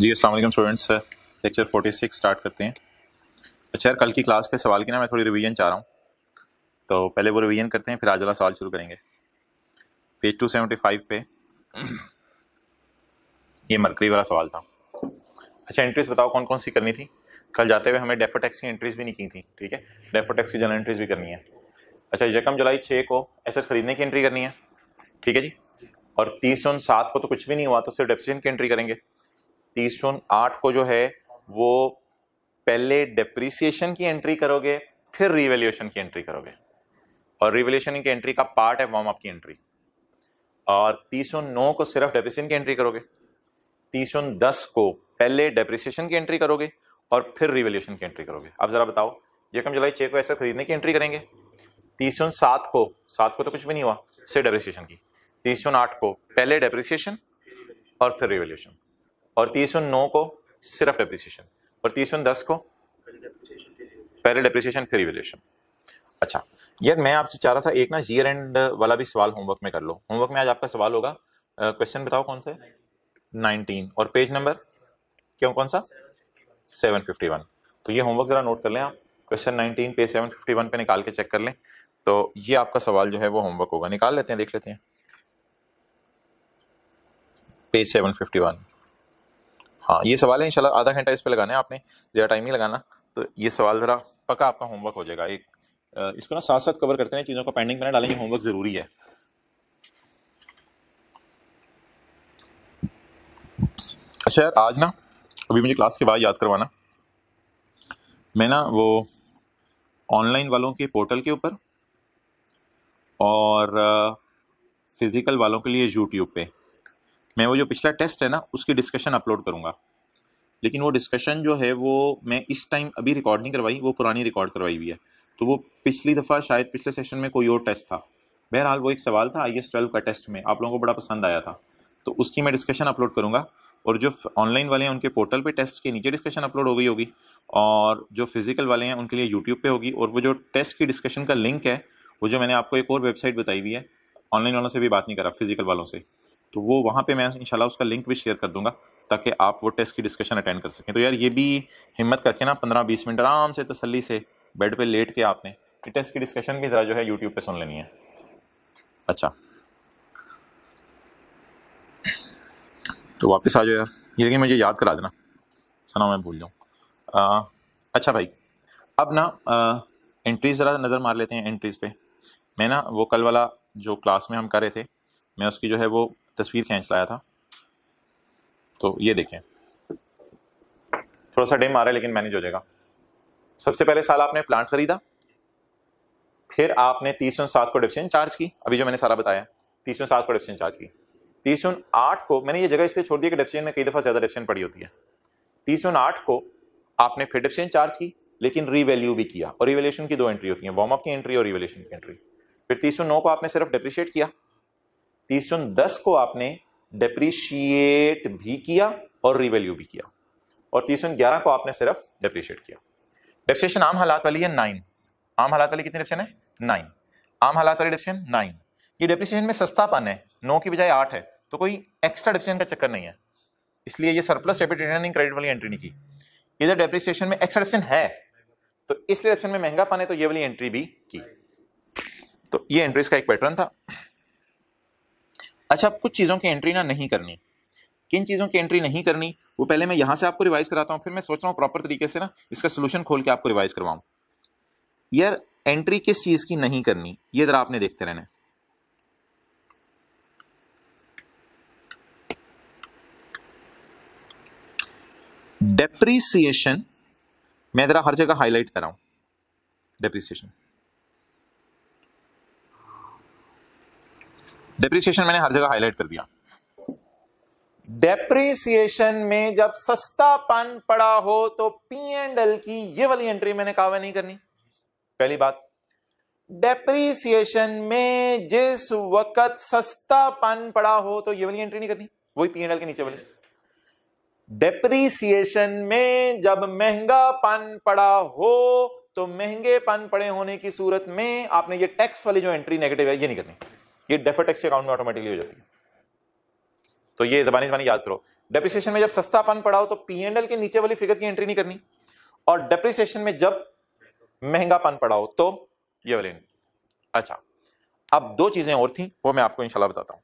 जी असल students lecture 46 start करते हैं अच्छा यार कल की क्लास के सवाल की ना मैं थोड़ी रिवीजन चाह रहा हूँ तो पहले वो रिवीजन करते हैं फिर आज वाला सवाल शुरू करेंगे पेज 275 पे ये मरकरी वाला सवाल था अच्छा एंट्रीज बताओ कौन कौन सी करनी थी कल जाते हुए हमें डेफोटैक्स की एंट्रीज भी नहीं की थी ठीक है डेफोटैक्स की जनरल एंट्रीज भी करनी है अच्छा यकम जुलाई छः को एस खरीदने की एंट्री करनी है ठीक है जी और तीस सौ सात को तो कुछ भी नहीं हुआ तो सिर्फ डेप्सिशन की एंट्री करेंगे तीस जून आठ को जो है वो पहले डिप्रिसिएशन की एंट्री करोगे फिर रिवेल्यूशन की एंट्री करोगे और रिवेल्यूशन की एंट्री का पार्ट है वार्म अप की एंट्री और तीस जून नौ को सिर्फ डेप्रिसिएशन की एंट्री करोगे तीस जून दस को पहले डेप्रिसिएशन की एंट्री करोगे और फिर रिवेल्यूशन की एंट्री करोगे अब जरा बताओ जेकम जुलाई छः को ऐसे खरीदने की एंट्री करेंगे तीस जून सात को सात को तो कुछ भी नहीं हुआ सिर्फ डेप्रिसिएशन की तीस जून आठ को पहले डेप्रिसिएशन और फिर रिवेल्यूशन और तीस वन नौ को सिर्फ डेप्रिसिएशन और तीस वन दस को पहले डेप्रिसिएशन फिर रिवेल्यूशन अच्छा यार मैं आपसे चाह रहा था एक ना जीयर एंड वाला भी सवाल होमवर्क में कर लो होमवर्क में आज आपका सवाल होगा क्वेश्चन बताओ कौन सा नाइनटीन और पेज नंबर क्यों कौन सा सेवन फिफ्टी वन तो ये होमवर्क ज़रा नोट कर लें आप question nineteen page seven fifty one पर निकाल के चेक कर लें तो ये आपका सवाल जो है वो होमवर्क होगा निकाल लेते हैं देख लेते हैं पेज सेवन फिफ्टी वन हाँ ये सवाल है इंशाल्लाह आधा घंटा इस पर लगाना है आपने ज़्यादा टाइम नहीं लगाना तो ये सवाल ज़रा पक्का आपका होमवर्क हो जाएगा एक इसको ना साथ साथ कवर करते हैं चीज़ों को पेंडिंग में डालेंगे होमवर्क ज़रूरी है अच्छा यार आज ना अभी मुझे क्लास के बाद याद करवाना मैं ना वो ऑनलाइन वालों के पोर्टल के ऊपर और फिज़िकल वालों के लिए यूट्यूब पे मैं वो जो पिछला टेस्ट है ना उसकी डिस्कशन अपलोड करूँगा लेकिन वो डिस्कशन जो है वो मैं इस टाइम अभी रिकॉर्ड नहीं करवाई वो पुरानी रिकॉर्ड करवाई हुई है तो वो पिछली दफ़ा शायद पिछले सेशन में कोई और टेस्ट था बहरहाल वो एक सवाल था आई एस ट्वेल्व का टेस्ट में आप लोगों को बड़ा पसंद आया था तो उसकी मैं डिस्कशन अपलोड करूँगा और जो ऑनलाइन वाले हैं उनके पोर्टल पे टेस्ट के नीचे डिस्कशन अपलोड हो गई होगी और जो फिजिकल वाले हैं उनके लिए यूट्यूब पे होगी और वो जो टेस्ट की डिस्कशन का लिंक है वो जो मैंने आपको एक और वेबसाइट बताई हुई है ऑनलाइन वालों से भी बात नहीं करा फिजिकल वालों से तो वो वहाँ पे मैं इंशाल्लाह उसका लिंक भी शेयर कर दूंगा ताकि आप वो टेस्ट की डिस्कशन अटेंड कर सकें तो यार ये भी हिम्मत करके ना पंद्रह बीस मिनट आराम से तसली से बेड पर लेट के आपने टेस्ट की डिस्कशन भी ज़रा जो है यूट्यूब पर सुन लेनी है अच्छा तो वापस आ जाओ यार ये लेकिन मुझे याद करा देना सना मैं भूल जाऊँ अच्छा भाई अब ना एंट्रीज़ ज़रा नज़र मार लेते हैं एंट्रीज़ पे मैं ना वो कल वाला जो क्लास में हम कर रहे थे मैं उसकी जो है वो तस्वीर खींच लाया था तो ये देखें थोड़ा सा डेम आ रहा है लेकिन मैनेज हो जाएगा सबसे पहले साल आपने प्लांट खरीदा फिर आपने तीस जून सात को डिविजन चार्ज की अभी जो मैंने सारा बताया तीस जून सात को डिविजन चार्ज की तीस जून आठ को मैंने ये जगह इसलिए छोड़ दिया कि डिविजन में कई दफ़ा ज़्यादा डिविजन पड़ी होती है तीस जून आठ को आपने फिर डिविजन चार्ज की लेकिन रीवैल्यू भी किया और रिवेल्यूशन की दो एंट्री होती है वार्म अप की एंट्री और रिवेल्यूशन की एंट्री फिर तीस जून नौ को आपने सिर्फ डिप्रिशिएट किया तीस जून दस को आपने डिप्रिशिएट भी किया और रिवेल्यू भी किया और तीस जून ग्यारह को आपने सिर्फ डिप्रिशिएट किया डेप्रिशिएशन आम हालात वाली है नाइन आम हालात वाली कितनी डिप्शन है नाइन आम हालात वाली डिप्शन नाइन ये डेप्रिशिएशन में सस्ता पन है नौ की बजाय आठ है तो कोई एक्स्ट्रा डिप्शन का चक्कर नहीं है इसलिए ये सरप्लस डेबिट क्रेडिट वाली एंट्री नहीं की इधर डेप्रिसिएशन में एक्स्ट्रा डिप्शन है तो इसलिए डिप्शन में महंगा पन है तो ये वाली एंट्री भी की तो ये एंट्रीज का एक पैटर्न था अच्छा अब कुछ चीज़ों की एंट्री ना नहीं करनी किन चीज़ों की एंट्री नहीं करनी वो पहले मैं यहाँ से आपको रिवाइज़ कराता हूँ फिर मैं सोच रहा हूँ प्रॉपर तरीके से ना इसका सोल्यूशन खोल के आपको रिवाइज़ करवाऊँ यार एंट्री किस चीज़ की नहीं करनी ये ज़रा आपने देखते रहना डेप्रीसिएशन मैं ज़रा हर जगह हाईलाइट कराऊँ डेप्रीसिएशन डेप्रिसिएशन मैंने हर जगह हाईलाइट कर दिया डेप्रिसिएशन में जब सस्ता पन पड़ा हो तो पी एंड एल की ये वाली एंट्री मैंने कहा नहीं करनी पहली बात डेप्रिसिएशन में जिस वक्त सस्ता पन पड़ा हो तो ये वाली एंट्री नहीं करनी वही पी एंड एल के नीचे वाली डेप्रिसिएशन में जब महंगा पन पड़ा हो तो महंगे पन पड़े होने की सूरत में आपने ये टैक्स वाली जो एंट्री नेगेटिव है ये नहीं करनी ये डेफर टैक्स के अकाउंट में ऑटोमेटिकली हो जाती है तो ये जबानी जबानी याद करो डेप्रिसिएशन में जब सस्तापन पड़ा हो तो एल के नीचे वाली फिगर की एंट्री नहीं करनी और डेप्रिसिएशन में जब महंगापन पड़ा हो तो ये वाले अच्छा अब दो चीजें और थी वो मैं आपको इंशाल्लाह बताता हूं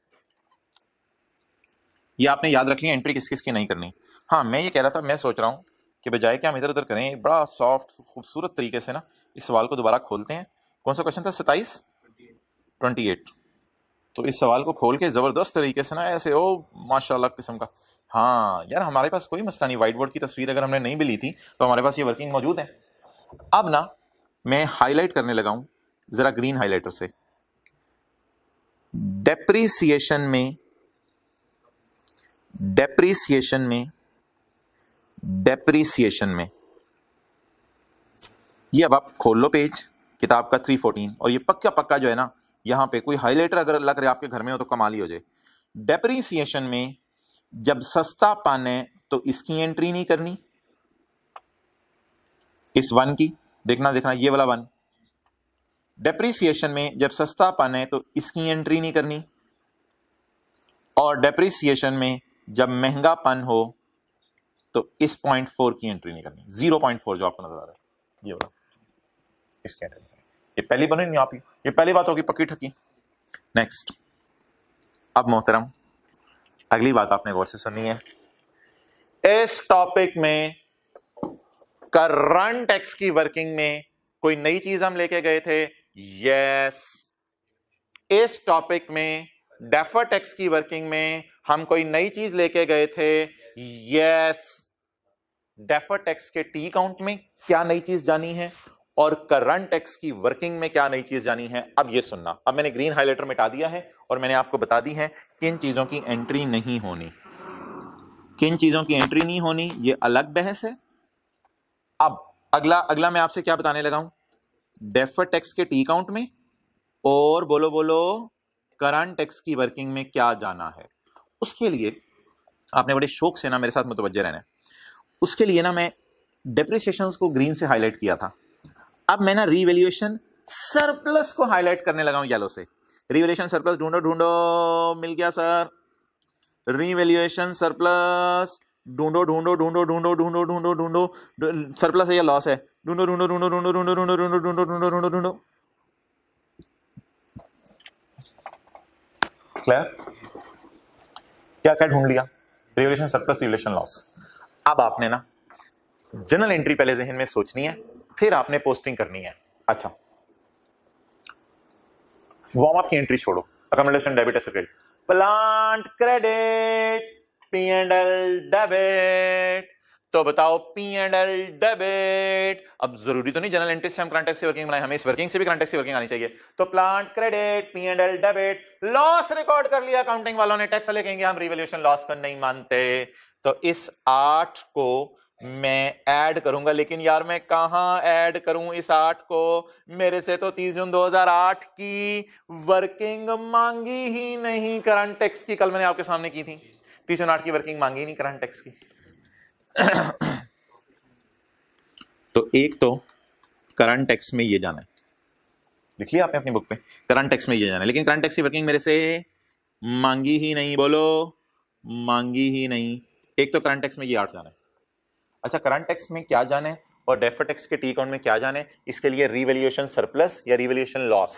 ये आपने याद रखनी है एंट्री किस किस की नहीं करनी हाँ मैं ये कह रहा था मैं सोच रहा हूँ कि बजाय कि हम इधर उधर करें बड़ा सॉफ्ट खूबसूरत तरीके से ना इस सवाल को दोबारा खोलते हैं कौन सा क्वेश्चन था सताइस ट्वेंटी एट तो इस सवाल को खोल के ज़बरदस्त तरीके से ना ऐसे ओ माशाल्लाह किस्म का हाँ यार हमारे पास कोई मसला नहीं वाइट बोर्ड की तस्वीर अगर हमने नहीं भी ली थी तो हमारे पास ये वर्किंग मौजूद है अब ना मैं हाईलाइट करने लगा हूं ज़रा ग्रीन हाईलाइटर से डेप्रीसिएशन में डेप्रीसिएशन में डेप्रीसिएशन में ये अब आप खोल लो पेज किताब का 314 और ये पक्का पक्का जो है ना यहां पे कोई हाईलाइटर अगर लग रहा आपके घर में हो तो कमाली हो जाए डेप्रीसिएशन में जब सस्ता पान है तो इसकी एंट्री नहीं करनी इस वन की देखना देखना ये वाला वन डेप्रीसिएशन में जब सस्ता पान है तो इसकी एंट्री नहीं करनी और डेप्रीसिएशन में जब महंगा पन हो तो इस पॉइंट फोर की एंट्री नहीं करनी जीरो पॉइंट फोर जो आपको नजर आ रहा है ये वाला इसकी एंट्री ये पहली बनी नहीं आपकी ये पहली बात होगी पक्की ठकी नेक्स्ट अब मोहतरम अगली बात आपने गौर से सुनी है इस टॉपिक में करंट एक्स की वर्किंग में कोई नई चीज हम लेके गए थे यस इस टॉपिक में डेफर टैक्स की वर्किंग में हम कोई नई चीज लेके गए थे यस डेफर टैक्स के टी काउंट में क्या नई चीज जानी है और करंट एक्स की वर्किंग में क्या नई चीज जानी है अब ये सुनना अब मैंने ग्रीन हाईलाइटर मिटा दिया है और मैंने आपको बता दी है किन चीजों की एंट्री नहीं होनी किन चीजों की एंट्री नहीं होनी ये अलग बहस है अब अगला अगला मैं आपसे क्या बताने लगा हूं डेफर टैक्स के टी काउंट में और बोलो बोलो करंट टैक्स की वर्किंग में क्या जाना है उसके लिए आपने बड़े शौक से ना मेरे साथ मुतवजह रहना है उसके लिए ना मैं डेप्रिसिएशन को ग्रीन से हाईलाइट किया था अब मैं ना रीवेल्युएशन सरप्लस को हाईलाइट करने लगा हूं येलो से रिवेल्यूशन सरप्लस ढूंढो ढूंढो मिल गया सर रीवेल्युएशन सरप्लस ढूंढो ढूंढो ढूंढो ढूंढो ढूंढो ढूंढो ढूंढो सरप्लस है या लॉस है ढूंढो ढूंढो ढूंढो ढूंढो ढूंढो ढूंढो ढूंढो ढूंढो ढूंढो ढूंढो ढूंढो क्लियर क्या क्या ढूंढ लिया रिवलेशन सरप्लस रिवलेशन लॉस अब आपने ना जनरल एंट्री पहले जहन में सोचनी है फिर आपने पोस्टिंग करनी है अच्छा वार्म अप की एंट्री छोड़ो accommodation debit credit plant credit P and L debit तो बताओ पी एंड एल डेबिट अब जरूरी तो नहीं जनरल एंट्री से हम क्रांटेक्स से वर्किंग बनाए हमें इस वर्किंग से भी कॉन्टेक्ट से वर्किंग आनी चाहिए तो plant credit P and L debit loss record कर लिया अकाउंटिंग वालों ने टैक्स लेकेंगे हम रिवोल्यूशन लॉस पर नहीं मानते तो इस आठ को मैं ऐड करूंगा लेकिन यार मैं कहा ऐड करूं इस आठ को मेरे से तो तीस जून 2008 की वर्किंग मांगी ही नहीं करंट टैक्स की कल मैंने आपके सामने की थी तीस जून आठ की वर्किंग मांगी नहीं करंट टैक्स की तो एक तो करंट टैक्स में ये जाना है लिख लिया आपने अपनी बुक पे करंट टैक्स में ये जाना है लेकिन करंट टैक्स की वर्किंग मेरे से मांगी ही नहीं बोलो मांगी ही नहीं एक तो करंट टैक्स में ये आठ जाना है अच्छा करंट टैक्स में क्या जाने और डेफर टैक्स के टी अकाउंट में क्या जाने इसके लिए रिवेल्यूएशन सरप्लस या रिवेल्यूएशन लॉस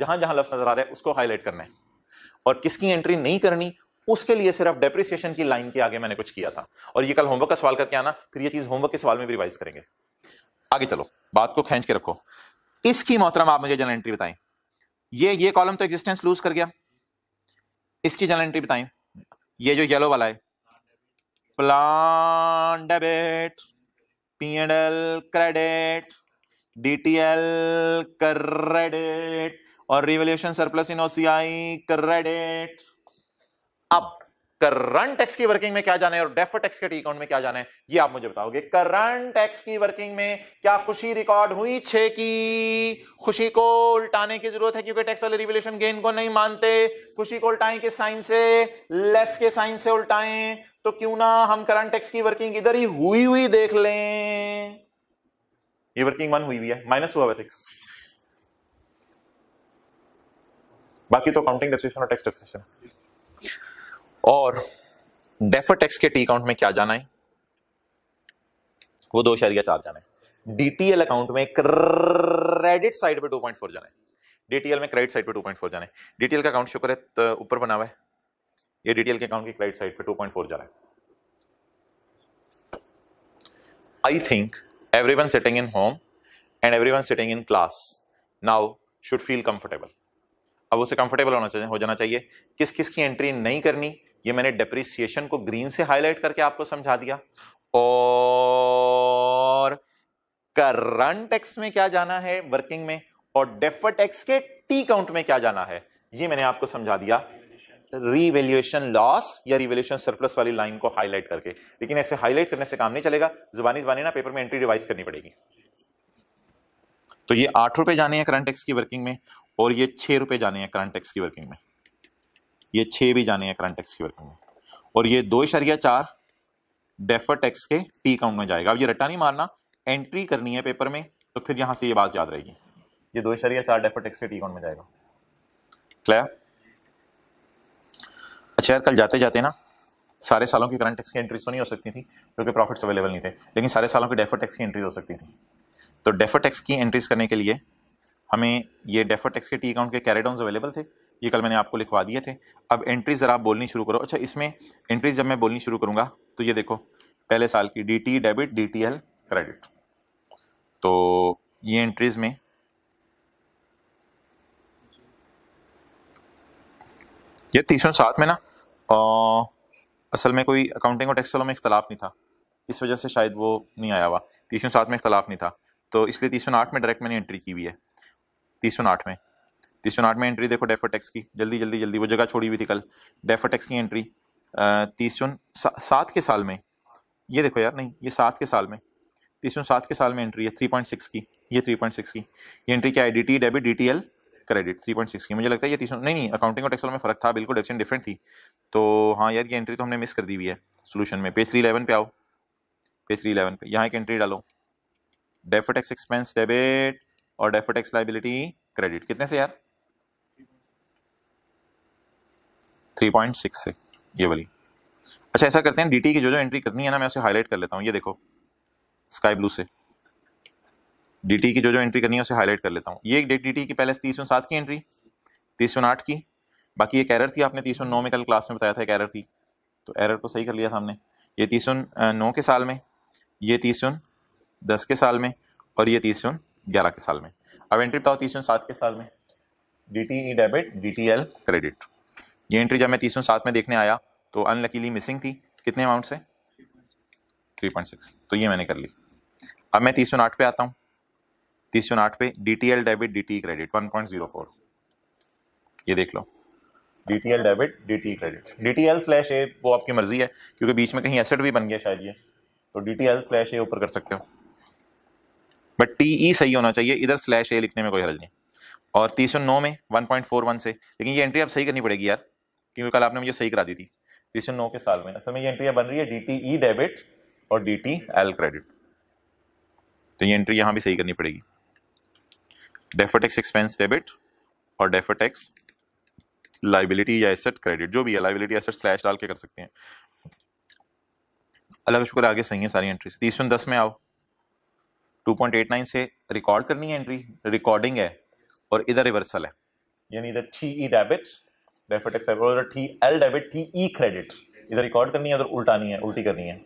जहां जहां लफ्ज नजर आ रहा है उसको हाईलाइट करना है और किसकी एंट्री नहीं करनी उसके लिए सिर्फ डेप्रिसिएशन की लाइन के आगे मैंने कुछ किया था और ये कल होमवर्क का सवाल करके आना फिर ये चीज होमवर्क के सवाल में भी रिवाइज करेंगे आगे चलो बात को खेच के रखो इसकी मोहतरम आप मुझे जनरल एंट्री बताएं ये ये कॉलम तो एग्जिस्टेंस लूज कर गया इसकी जनरल एंट्री बताएं ये जो येलो वाला है plan debit PNL credit D T L credit और revaluation surplus in OCI credit अब करंट टैक्स की वर्किंग में क्या जाना है और डेफर टैक्स के टी अकाउंट में क्या जाना है ये आप मुझे बताओगे करंट टैक्स की वर्किंग में क्या खुशी रिकॉर्ड हुई छे की खुशी को उल्टाने की जरूरत है क्योंकि टैक्स वाले रिवोल्यूशन गेन को नहीं मानते खुशी को उल्टाएं किस साइन से लेस के साइन से उल्टाएं तो क्यों ना हम करंट टैक्स की वर्किंग इधर ही हुई हुई देख लें ये वर्किंग वन हुई हुई है माइनस हुआ सिक्स बाकी तो काउंटिंग डेप्सिशन और टैक्स डेप्सिशन और डेफर टैक्स के टी अकाउंट में क्या जाना है वो दो शहरिया चार जाना है डीटीएल अकाउंट में क्रेडिट साइड पे 2.4 जाना है डीटीएल में क्रेडिट साइड पे 2.4 जाना है डीटीएल का अकाउंट शुक्र है ऊपर बना हुआ है ये डीटीएल के अकाउंट की क्रेडिट साइड पे 2.4 फोर जाना है I think everyone sitting in home and everyone sitting in class now should feel comfortable अब उसे कंफर्टेबल होना चाहिए हो जाना चाहिए किस किस की एंट्री नहीं करनी ये मैंने डेप्रिसिएशन को ग्रीन से हाईलाइट करके आपको समझा दिया और करंट एक्स में क्या जाना है वर्किंग में और डेफर्ट एक्स के टी काउंट में क्या जाना है ये मैंने आपको समझा दिया रिवेल्यूएशन लॉस या रिवेल्यूएशन सरप्लस वाली लाइन को हाईलाइट करके लेकिन ऐसे हाईलाइट करने से काम नहीं चलेगा जुबानी जुबानी ना पेपर में एंट्री रिवाइज करनी पड़ेगी तो ये आठ रुपए जाने हैं करंट एक्स की वर्किंग में और ये छह रुपए जाने हैं करंट एक्स की वर्किंग में ये छह भी जाने हैं करंट टैक्स की वर्किंग में और ये दो इशारिया चार डेफर टैक्स के टी अकाउंट में जाएगा अब ये रट्टा नहीं मारना एंट्री करनी है पेपर में तो फिर यहां से ये बात याद रहेगी ये दो इशारिया चार डेफर टैक्स के टी अकाउंट में जाएगा क्लियर अच्छा यार कल जाते जाते ना सारे सालों की करंट टैक्स की एंट्री तो नहीं हो सकती थी क्योंकि प्रॉफिट्स अवेलेबल नहीं थे लेकिन सारे सालों की डेफर टैक्स की एंट्री हो सकती थी तो डेफर टैक्स की एंट्रीज करने के लिए हमें ये डेफर टैक्स के टी अकाउंट के कैरेडाउन अवेलेबल थे ये कल मैंने आपको लिखवा दिए थे अब एंट्रीज ज़रा आप बोलनी शुरू करो अच्छा इसमें एंट्रीज जब मैं बोलनी शुरू करूँगा तो ये देखो पहले साल की डी डेबिट डी क्रेडिट तो ये एंट्रीज में ये तीसों साथ में ना आ, असल में कोई अकाउंटिंग और टैक्स वालों में इख्तलाफ नहीं था इस वजह से शायद वो नहीं आया हुआ तीसों सात में इख्तलाफ नहीं था तो इसलिए तीसों आठ में डायरेक्ट मैंने एंट्री की हुई है तीसों आठ में तीस नाट में एंट्री देखो डेफोटेक्स की जल्दी जल्दी जल्दी वो जगह छोड़ी हुई थी कल डेफोटेक्स की एंट्री तीस सात के साल में ये देखो यार नहीं ये सात के साल में तीस सात के साल में एंट्री है थ्री पॉइंट सिक्स की ये थ्री पॉइंट सिक्स की ये एंट्री क्या है D T debit D T L credit three point six की मुझे लगता है ये तीस नहीं नहीं अकाउंटिंग और टैक्सल में फर्क था बिल्कुल डेफिशन डिफरेंट थी तो हाँ यार ये एंट्री तो हमने मिस कर दी हुई है सोल्यूशन में पे थ्री इलेवन पे आओ पे थ्री इलेवन पे यहाँ एक एंट्री डालो डेफोटेक्स एक्सपेंस डेबिट और डेफोटेक्स लाइबिलिटी क्रेडिट कितने से यार थ्री पॉइंट सिक्स से ये वाली अच्छा ऐसा करते हैं डी की जो जो एंट्री करनी है ना मैं उसे हाईलाइट कर लेता हूँ ये देखो स्काई ब्लू से डी की जो जो एंट्री करनी है उसे हाईलाइट कर लेता हूँ ये एक डी की पहले तीस सात की एंट्री तीस आठ की बाकी एक एरर थी आपने तीस नौ में कल क्लास में बताया था एक एरर थी तो एरर को सही कर लिया था हमने ये तीस नौ के साल में ये तीस दस के साल में और ये तीस ग्यारह के साल में अब एंट्री बताओ तीस सात के साल में D T E debit D T L credit ये एंट्री जब मैं तीसरे साथ में देखने आया तो अनलकीली मिसिंग थी कितने अमाउंट से 3.6 तो ये मैंने कर ली अब मैं तीस आठ पे आता हूँ तीसरे आठ पे D T L debit D T credit one point zero four ये देख लो D T L debit D T credit D T L slash A वो आपकी मर्जी है क्योंकि बीच में कहीं एसेट भी बन गया शायद ये तो D T L slash A ऊपर कर सकते हो बट टी ई सही होना चाहिए इधर स्लैश ए लिखने में कोई हर्ज नहीं और तीस में वन पॉइंट फोर वन से लेकिन ये एंट्री आप सही करनी पड़ेगी यार क्योंकि कल आपने मुझे सही करा दी थी तीसरे नौ के साल में असल में ये एंट्री बन रही है डी टी ई डेबिट और डी टी एल क्रेडिट तो ये एंट्री यहाँ भी सही करनी पड़ेगी डेफोटेक्स एक्सपेंस डेबिट और डेफोटेक्स लाइबिलिटी या एसेट क्रेडिट जो भी है लाइबिलिटी एसेट स्लैश डाल के कर सकते हैं अलग शुक्र आगे सही है सारी एंट्री तीस दस में आओ 2.89 से रिकॉर्ड करनी है एंट्री रिकॉर्डिंग है और इधर रिवर्सल है यानी इधर T E debit deferred tax उधर थी एल डेबिट थी ई क्रेडिट इधर रिकॉर्ड करनी है उधर नहीं है उल्टी करनी है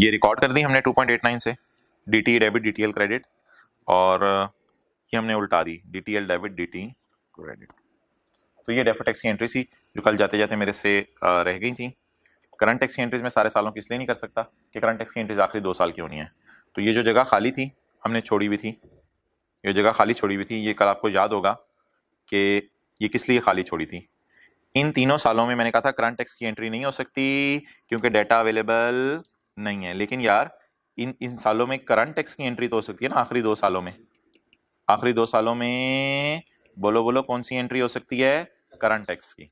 ये रिकॉर्ड कर दी हमने 2.89 से D T debit D credit और uh, ये हमने उल्टा दी D T L debit D T credit तो ये डेफिट टैक्स की एंट्री थी जो कल जाते जाते मेरे से uh, रह गई थी करंट टैक्स की एंट्रीज में सारे सालों की इसलिए नहीं कर सकता कि करंट टैक्स की एंट्रीज आखिरी दो साल की होनी है तो ये जो जगह खाली थी हमने छोड़ी हुई थी ये जगह खाली छोड़ी हुई थी ये कल आपको याद होगा कि ये किस लिए खाली छोड़ी थी इन तीनों सालों में मैंने कहा था करंट टैक्स की एंट्री नहीं हो सकती क्योंकि डेटा अवेलेबल नहीं है लेकिन यार इन इन सालों में करंट टैक्स की एंट्री तो हो सकती है ना आखिरी दो सालों में आखिरी दो सालों में बोलो बोलो कौन सी एंट्री हो सकती है करंट टैक्स की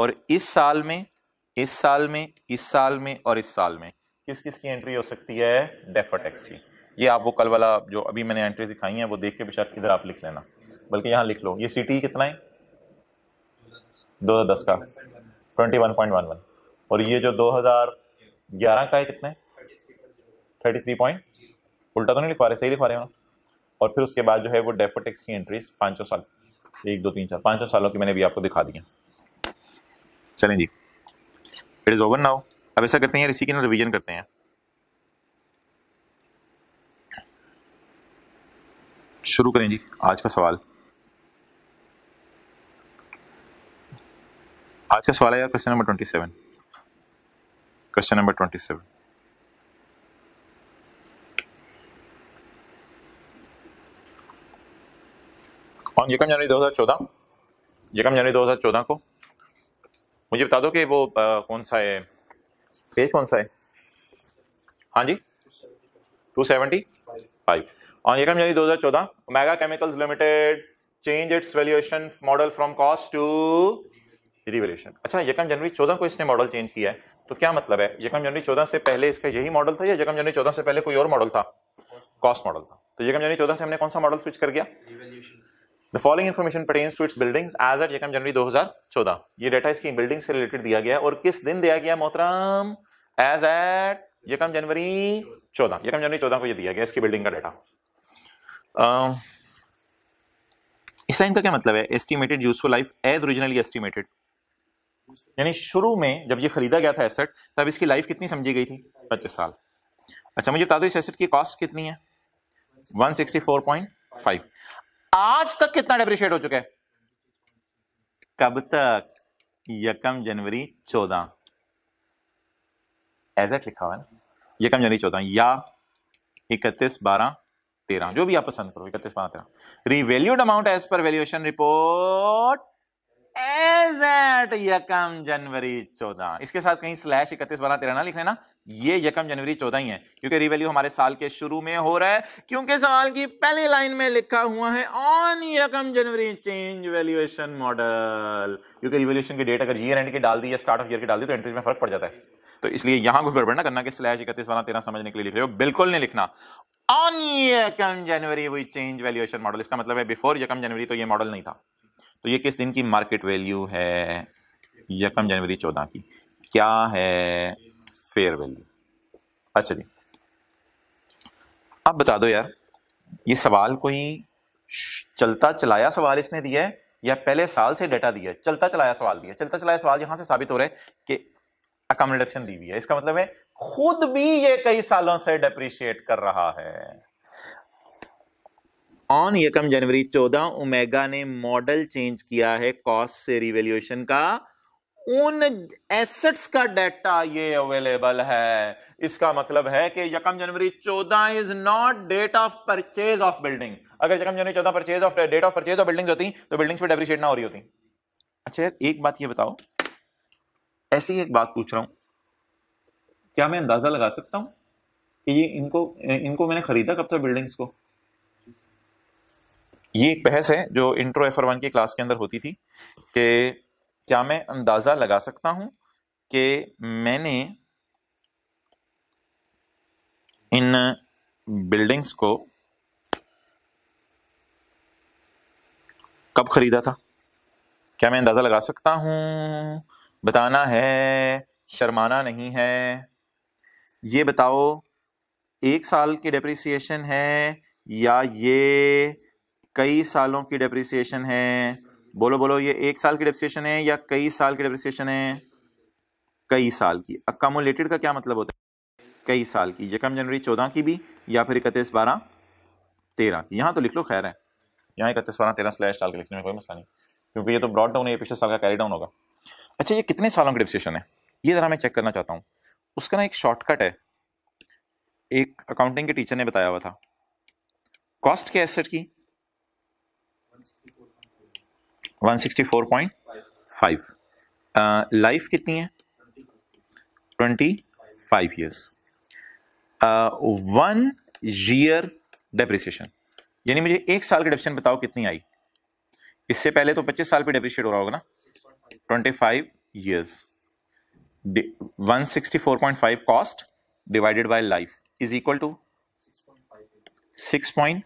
और इस साल में इस साल में इस साल में और इस साल में किस किस की एंट्री हो सकती है डेफर टैक्स की ये आप वो कल वाला जो अभी मैंने एंट्रीज दिखाई है वो देख के बेशक इधर आप लिख लेना बल्कि यहाँ लिख लो ये सी कितना है दो हज़ार दस का twenty one point one one और ये जो दो हज़ार ग्यारह का है कितना है थर्टी थ्री पॉइंट उल्टा तो नहीं लिखवा रहे सही लिखवा रहे हो और फिर उसके बाद जो है वो डेफोटेक्स की एंट्रीज पाँचों साल एक दो तीन चार पाँचों सालों की मैंने भी आपको दिखा दिया चलें जी इट इज़ ओवर नाउ अब ऐसा करते हैं इसी के ना रिविजन करते हैं शुरू करें जी आज का सवाल आज का सवाल है यार question number twenty seven question number twenty seven on यकम जनवरी 2014 यकम जनवरी 2014 को मुझे बता दो कि वो आ, कौन सा है पेज कौन सा है हाँ जी 275 five On Yekam January 2014, Mega Chemicals Limited change its valuation model from cost to revaluation अच्छा यकम जनवरी 14 को इसने मॉडल चेंज किया है तो क्या मतलब है यकम जनवरी 14 से पहले इसका यही मॉडल था या यकम जनवरी 14 से पहले कोई और मॉडल था कॉस्ट मॉडल था तो यकम जनवरी 14 से हमने कौन सा मॉडल स्विच कर गया the following information pertains to its buildings as at यकम जनवरी 2014 ये डेटा इसकी बिल्डिंग से रिलेटेड दिया गया और किस दिन दिया गया मोहतरम एज एट यकम जनवरी 14 यकम जनवरी 14 को ये दिया गया इसकी बिल्डिंग का डाटा Um, इस लाइन का क्या मतलब है estimated useful life as originally estimated यानी शुरू में जब ये खरीदा गया था एसेट तब इसकी लाइफ कितनी समझी गई थी पच्चीस साल अच्छा मुझे बता दो इस एसेट की कॉस्ट कितनी है 164.5 आज तक कितना डेप्रिशिएट हो चुका है कब तक यकम जनवरी चौदह एट लिखा हुआ है यकम जनवरी चौदह या इकतीस बारह तेरह जो भी आप पसंद करो इकतीस बारह तेरह revalued amount as per valuation report as at यकम जनवरी चौदह इसके साथ कहीं स्लैश इकतीस बारह तेरह ना लिख लेना ये यकम जनवरी चौदह ही है क्योंकि रिवेल्यू हमारे साल के शुरू में हो रहा है क्योंकि सवाल की पहली लाइन में लिखा हुआ है ऑन यकम जनवरी चेंज वैल्यूएशन मॉडल क्योंकि रिवेल्यूशन के डेट अगर ईयर एंड के डाल दी या स्टार्ट ऑफ ईयर की डाल दी तो एंट्रीज में फर्क पड़ जाता है तो इसलिए यहां को गड़बड़ ना करना कि स्लैश इकतीस वाला तेरह समझने के लिए लिख रहे हो बिल्कुल नहीं लिखना ऑन यकम जनवरी वी चेंज वैल्यूएशन मॉडल इसका मतलब है बिफोर यकम जनवरी तो ये मॉडल नहीं था तो ये किस दिन की मार्केट वैल्यू है यकम जनवरी चौदह की क्या है फेयर वैल्यू अच्छा जी अब बता दो यार ये सवाल कोई चलता चलाया सवाल इसने दिया है या पहले साल से डेटा दिया है चलता चलाया सवाल दिया चलता चलाया सवाल यहां से साबित हो रहा है कि अकाउंट रिडक्शन दी हुई है इसका मतलब है खुद भी ये कई सालों से डेप्रिशिएट कर रहा है ऑन यकम जनवरी 14 उमेगा ने मॉडल चेंज किया है कॉस्ट से रिवेल्यूएशन का उन एसेट्स का डेटा ये अवेलेबल है इसका मतलब है कि यकम जनवरी 14 is not date of purchase of building अगर यकम जनवरी 14 purchase of date of purchase of buildings होती तो बिल्डिंग्स पे डेप्रिशिएट ना हो रही होती अच्छा एक बात ये बताओ ऐसी एक बात पूछ रहा हूं क्या मैं अंदाजा लगा सकता हूं कि ये इनको इनको मैंने खरीदा कब था बिल्डिंग्स को ये एक बहस है जो इंट्रो एफर वन की क्लास के अंदर होती थी कि क्या मैं अंदाज़ा लगा सकता हूँ कि मैंने इन बिल्डिंग्स को कब खरीदा था क्या मैं अंदाज़ा लगा सकता हूँ बताना है शर्माना नहीं है ये बताओ एक साल की डेप्रिसिएशन है या ये कई सालों की डेप्रिसिएशन है बोलो बोलो ये एक साल की डेप्रिसिएशन है या कई साल की डेप्रिसिएशन है कई साल की अकामोलेटेड का क्या मतलब होता है कई साल की यकम जनवरी चौदह की भी या फिर इकतीस बारह तेरह की यहाँ तो लिख लो खैर है यहाँ इकतीस बारह तेरह स्लैश डाल के लिखने में कोई मसला नहीं क्योंकि ये तो ब्रॉड डाउन है ये पिछले साल का कैरी डाउन होगा अच्छा ये कितने सालों की डिप्सिएशन है ये ज़रा मैं चेक करना चाहता हूँ उसका ना एक शॉर्टकट है एक अकाउंटिंग के टीचर ने बताया हुआ था कॉस्ट के एसेट की 164.5 लाइफ uh, कितनी है 25 ईयर्स वन ईयर डेप्रिसिएशन यानी मुझे एक साल की डेप्रिसिएशन बताओ कितनी आई इससे पहले तो 25 साल पे डेप्रिशिएट हो रहा होगा ना 25 five years one cost divided by life is equal to point ये सिक्स पॉइंट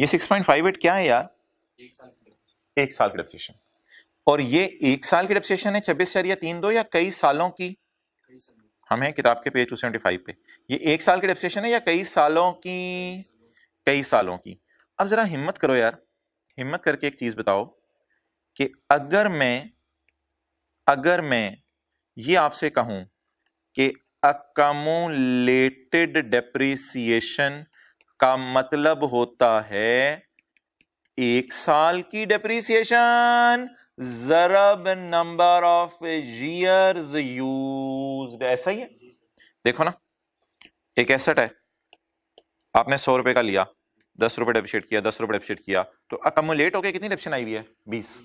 ये 6.58 क्या है यार एक साल की डेप्सिएशन और ये एक साल की डेप्सिएशन है छब्बीस या तीन दो या कई सालों की हमें किताब के पेज टू सेवेंटी फाइव पे ये एक साल की डेप्सिएशन है या कई सालों की कई सालों की अब ज़रा हिम्मत करो यार हिम्मत करके एक चीज़ बताओ कि अगर मैं अगर मैं ये आपसे कहूं कि अकमोलेटेड डेप्रिसिएशन का मतलब होता है एक साल की डेप्रीसिएशन जरब नंबर ऑफ ईयर्स यूज्ड ऐसा ही है देखो ना एक एसेट है आपने सौ रुपए का लिया दस रुपए डेपिशिएट किया दस रुपए डेपिशिएट किया तो अकोमोलेट होकर कितनी डेपिशन आई हुई है बीस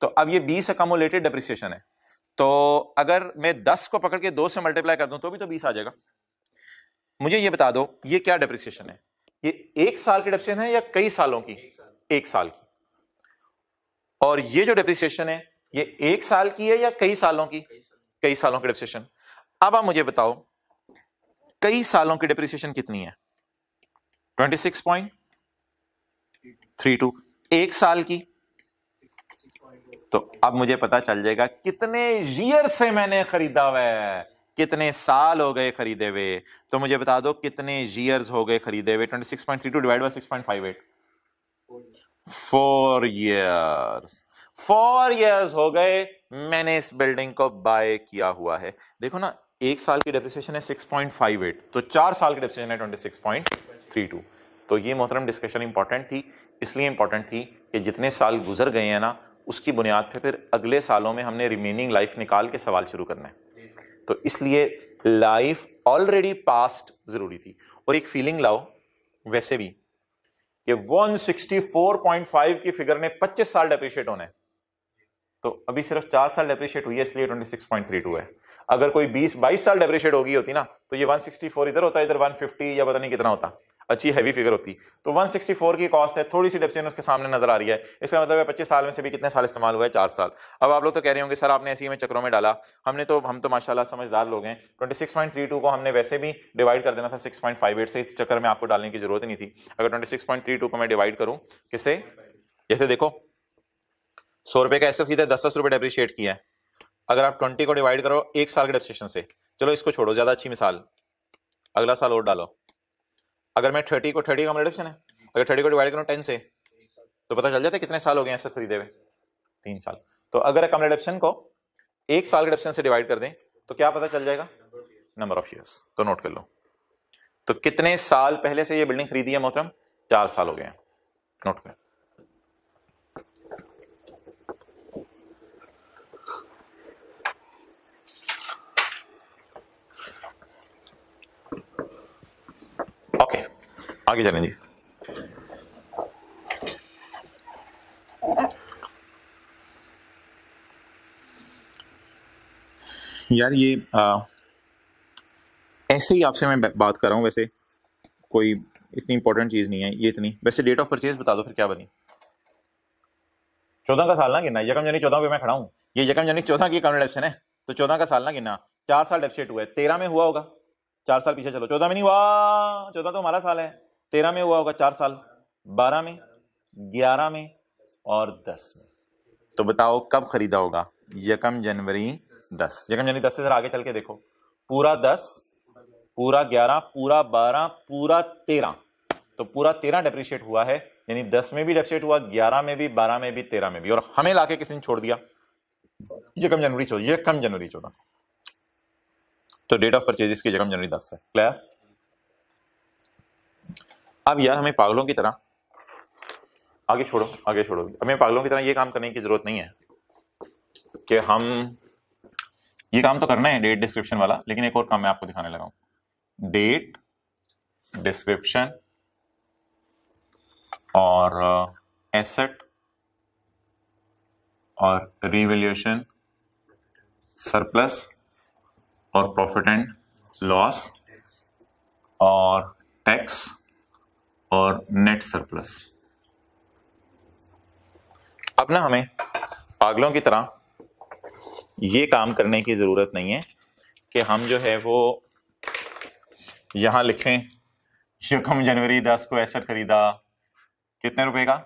तो अब ये बीस अकोमोलेटेड डेप्रिसिएशन है तो अगर मैं दस को पकड़ के दो से मल्टीप्लाई कर दूं तो भी तो बीस आ जाएगा मुझे ये बता दो ये क्या डेप्रिसिएशन है ये एक साल की डेप्रिसिएशन है या कई सालों की एक साल की और ये जो डेप्रिसिएशन है ये एक साल की है या कई सालों की कई सालों की डेप्रिसिएशन अब आप मुझे बताओ कई सालों की डेप्रिसिएशन कितनी है twenty six point three two एक साल की तो अब मुझे पता चल जाएगा कितने ईयर से मैंने खरीदा हुआ है कितने साल हो गए खरीदे हुए तो मुझे बता दो कितने ईयर्स हो गए खरीदे हुए twenty six point three two divide by six point five eight four years four years हो गए मैंने इस बिल्डिंग को बाय किया हुआ है देखो ना एक साल की डेप्रिसिएशन है सिक्स पॉइंट फाइव एट तो चार साल की डेप्रिसिएशन है twenty six point three two तो ये मोहतरम डिस्कशन इंपॉर्टेंट थी इसलिए इंपॉर्टेंट थी कि जितने साल गुजर गए हैं ना उसकी बुनियाद पे फिर अगले सालों में हमने रिमेनिंग लाइफ निकाल के सवाल शुरू करना है तो इसलिए लाइफ ऑलरेडी पास्ट ज़रूरी थी और एक फीलिंग लाओ वैसे भी कि 164.5 की फिगर ने 25 साल डेप्रिशिएट होने तो अभी सिर्फ चार साल डेप्रिशिएट हुई है इसलिए 26.32 है अगर कोई 20 22 साल डेप्रिशिएट होगी होती ना तो ये 164 इधर होता इधर 150 या पता नहीं कितना होता अच्छी हैवी फिगर होती तो 164 की कॉस्ट है थोड़ी सी डिप्सन उसके सामने नजर आ रही है इसका मतलब है पच्चीस साल में से भी कितने साल इस्तेमाल हुआ है चार साल अब आप लोग तो कह रहे होंगे सर आपने ऐसे में चक्रों में डाला हमने तो हम तो माशाला समझदार लोग हैं ट्वेंटी को हमने वैसे भी डिवाइड कर देना था सिक्स से इस चक्कर में आपको डालने की जरूरत नहीं थी अगर ट्वेंटी को मैं डिवाइड करूँ किसे जैसे देखो सौ रुपये का ऐसे की दस दस रुपये डेप्रिशिएट किया है अगर आप ट्वेंटी को डिवाइड करो एक साल के डेप्रिसिएशन से चलो इसको छोड़ो ज़्यादा अच्छी मिसाल अगला साल और डालो अगर मैं थर्टी को थर्टी का रिडक्शन है अगर थर्टी को डिवाइड करूँ टेन से तो पता चल जाता है कितने साल हो गए हैं सर खरीदे हुए तीन साल तो अगर कम रिडक्शन को एक साल रिडक्शन से डिवाइड कर दें तो क्या पता चल जाएगा नंबर ऑफ ईयर्स तो नोट कर लो तो कितने साल पहले से ये बिल्डिंग खरीदी है मोहतरम चार साल हो गए हैं नोट कर ओके आगे चलें जी यार ये आ, ऐसे ही आपसे मैं बात कर रहा हूँ वैसे कोई इतनी इंपॉर्टेंट चीज़ नहीं है ये इतनी वैसे डेट ऑफ परचेज बता दो फिर क्या बनी चौदह का साल ना गिनना यकम जानी चौदह पे मैं खड़ा हूँ ये यकम जानी चौदह की अकाउंट डेप्शन है तो चौदह का साल ना गिनना चार साल डेप्शेट हुआ है तेरह में हुआ होगा चार साल पीछे चलो चौदह में नहीं हुआ चौदह तो हमारा साल है तेरह में हुआ होगा चार साल बारह में ग्यारह में और दस में तो बताओ कब खरीदा होगा यकम जनवरी दस यकम जनवरी दस से सर आगे चल के देखो पूरा दस पूरा ग्यारह पूरा बारह पूरा तेरह तो पूरा तेरह डेप्रिशिएट हुआ है यानी दस में भी डेप्रिशिएट हुआ ग्यारह में भी बारह में भी तेरह में भी और हमें लाके किसी ने छोड़ दिया यकम जनवरी चौदह यकम जनवरी चौदह तो डेट ऑफ परचेजेस की जगह जनवरी दस है क्लियर अब यार हमें पागलों की तरह आगे छोड़ो आगे छोड़ो हमें पागलों की तरह ये काम करने की ज़रूरत नहीं है कि हम ये काम तो करना है डेट डिस्क्रिप्शन वाला लेकिन एक और काम मैं आपको दिखाने लगा हूं डेट डिस्क्रिप्शन और एसेट uh, और रिवेल्यूशन सरप्लस और प्रॉफिट एंड लॉस और टैक्स और नेट सरप्लस अब ना हमें पागलों की तरह ये काम करने की ज़रूरत नहीं है कि हम जो है वो यहां लिखें शुक्म जनवरी दस को एसेट खरीदा कितने रुपए का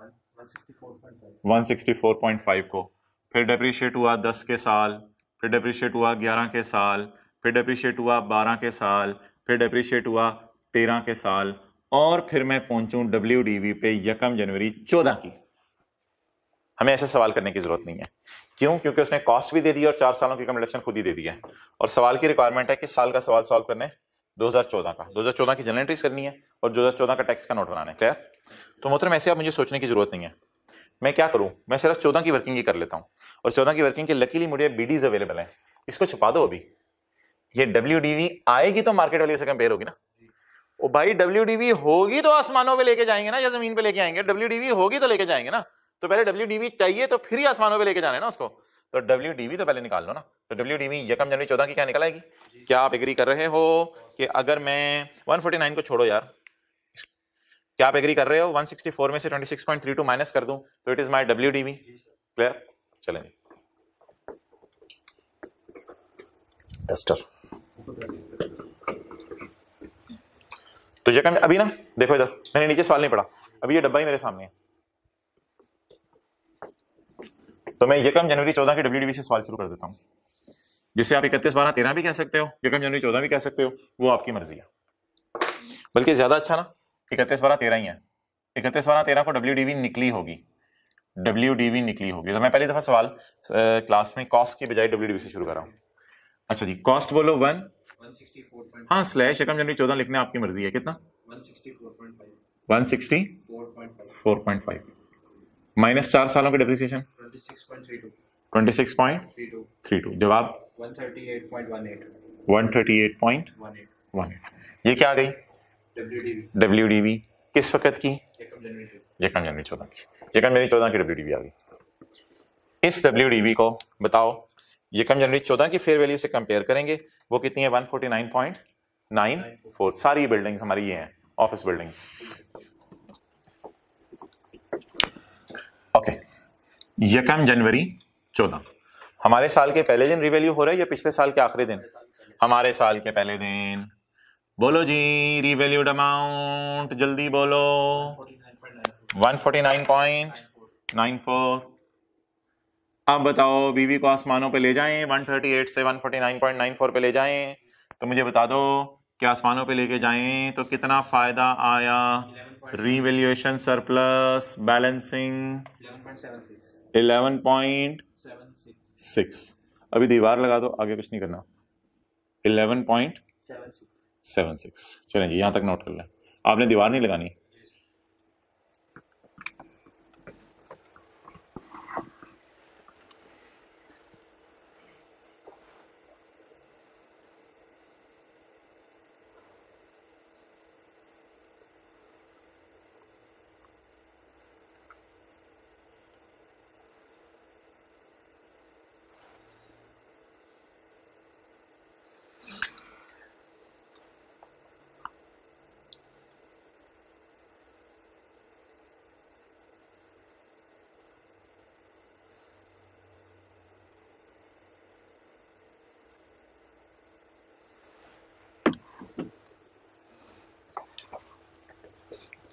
164.5 को फिर डेप्रीशिएट हुआ दस के साल फिर डिप्रिशिएट हुआ ग्यारह के साल फिर डिप्रिशिएट हुआ बारह के साल फिर डिप्रिशिएट हुआ तेरह के साल और फिर मैं पहुंचू डब्ल्यू पे यकम जनवरी चौदह की हमें ऐसे सवाल करने की जरूरत नहीं है क्यों क्योंकि उसने कॉस्ट भी दे दी और चार सालों की कम रिडक्शन खुद ही दे दी है और सवाल की रिक्वायरमेंट है कि साल का सवाल सॉल्व करने दो हजार चौदह का दो हजार चौदह की जनरल एंट्रीज करनी है और दो हजार चौदह का टैक्स का नोट बनाना है क्लियर तो मोहतरम ऐसे आप मुझे सोचने की जरूरत नहीं है मैं क्या करूं मैं सिर्फ चौदह की वर्किंग ही कर लेता हूं और चौदह की वर्किंग के लकीली मुझे बीडीज अवेलेबल है इसको छुपा दो अभी ये डब्ल्यू आएगी तो मार्केट वाली से कंपेयर होगी ना ओ भाई डब्ल्यू होगी तो आसमानों पे लेके जाएंगे ना या जमीन पे लेके आएंगे डब्ल्यू होगी तो लेके जाएंगे ना तो पहले डब्ल्यू चाहिए तो फिर ही आसमानों पे लेके जाना है ना उसको तो डब्ल्यू तो पहले निकाल लो ना तो डब्ल्यू डीवी यकम जनवरी चौदह की क्या निकल आएगी क्या आप एग्री कर रहे हो कि अगर मैं 149 को छोड़ो यार क्या आप एग्री कर रहे हो 164 में से 26.32 माइनस कर दूं तो it is my W clear चले टेस्टर तो जगह अभी ना देखो इधर मैंने नीचे सवाल नहीं पड़ा अभी ये डब्बा ही मेरे सामने है तो मैं यकम जनवरी चौदह के डब्ल्यू से सवाल शुरू कर देता हूँ जिसे आप इकतीस बारह तेरह भी कह सकते हो यकम जनवरी चौदह भी कह सकते हो वो आपकी मर्जी है बल्कि ज्यादा अच्छा ना इकतीस बारह तेरह ही है इकतीस बारह तेरह को डब्ल्यू निकली होगी डब्ल्यू निकली होगी तो मैं पहली दफा सवाल क्लास में कॉस्ट की बजाय डब्ल्यू से शुरू कर रहा हूँ अच्छा जी कॉस्ट बोलो वन हाँ स्लैश एकम जनवरी चौदह लिखने आपकी मर्जी है कितना one sixty four point five minus चार सालों के depreciation twenty six point three two जवाब one thirty eight point one eight ये क्या आ गई डब्ल्यू किस वक्त की यकम जनवरी चौदह की यकम जनवरी चौदह की डब्ल्यू आ गई इस डब्ल्यू को बताओ यकम जनवरी चौदह की फेयर वैल्यू से कंपेयर करेंगे वो कितनी है one forty nine point nine four सारी बिल्डिंग्स हमारी ये हैं ऑफिस बिल्डिंग्स ओके यकम जनवरी चौदह हमारे साल के पहले दिन रिवैल्यू हो रहा है या पिछले साल के आखिरी दिन हमारे साल के पहले दिन बोलो जी रिवेल्यूड अमाउंट जल्दी बोलो 149.94 अब बताओ बीवी को आसमानों पे ले जाएं 138 से 149.94 पे ले जाएं तो मुझे बता दो कि आसमानों पे लेके जाएं तो कितना फायदा आया रिवेल्यूएशन सरप्लस बैलेंसिंग 11.76 अभी दीवार लगा दो आगे कुछ नहीं करना 11.76 सेवन सिक्स चलें जी यहाँ तक नोट कर लें आपने दीवार नहीं लगानी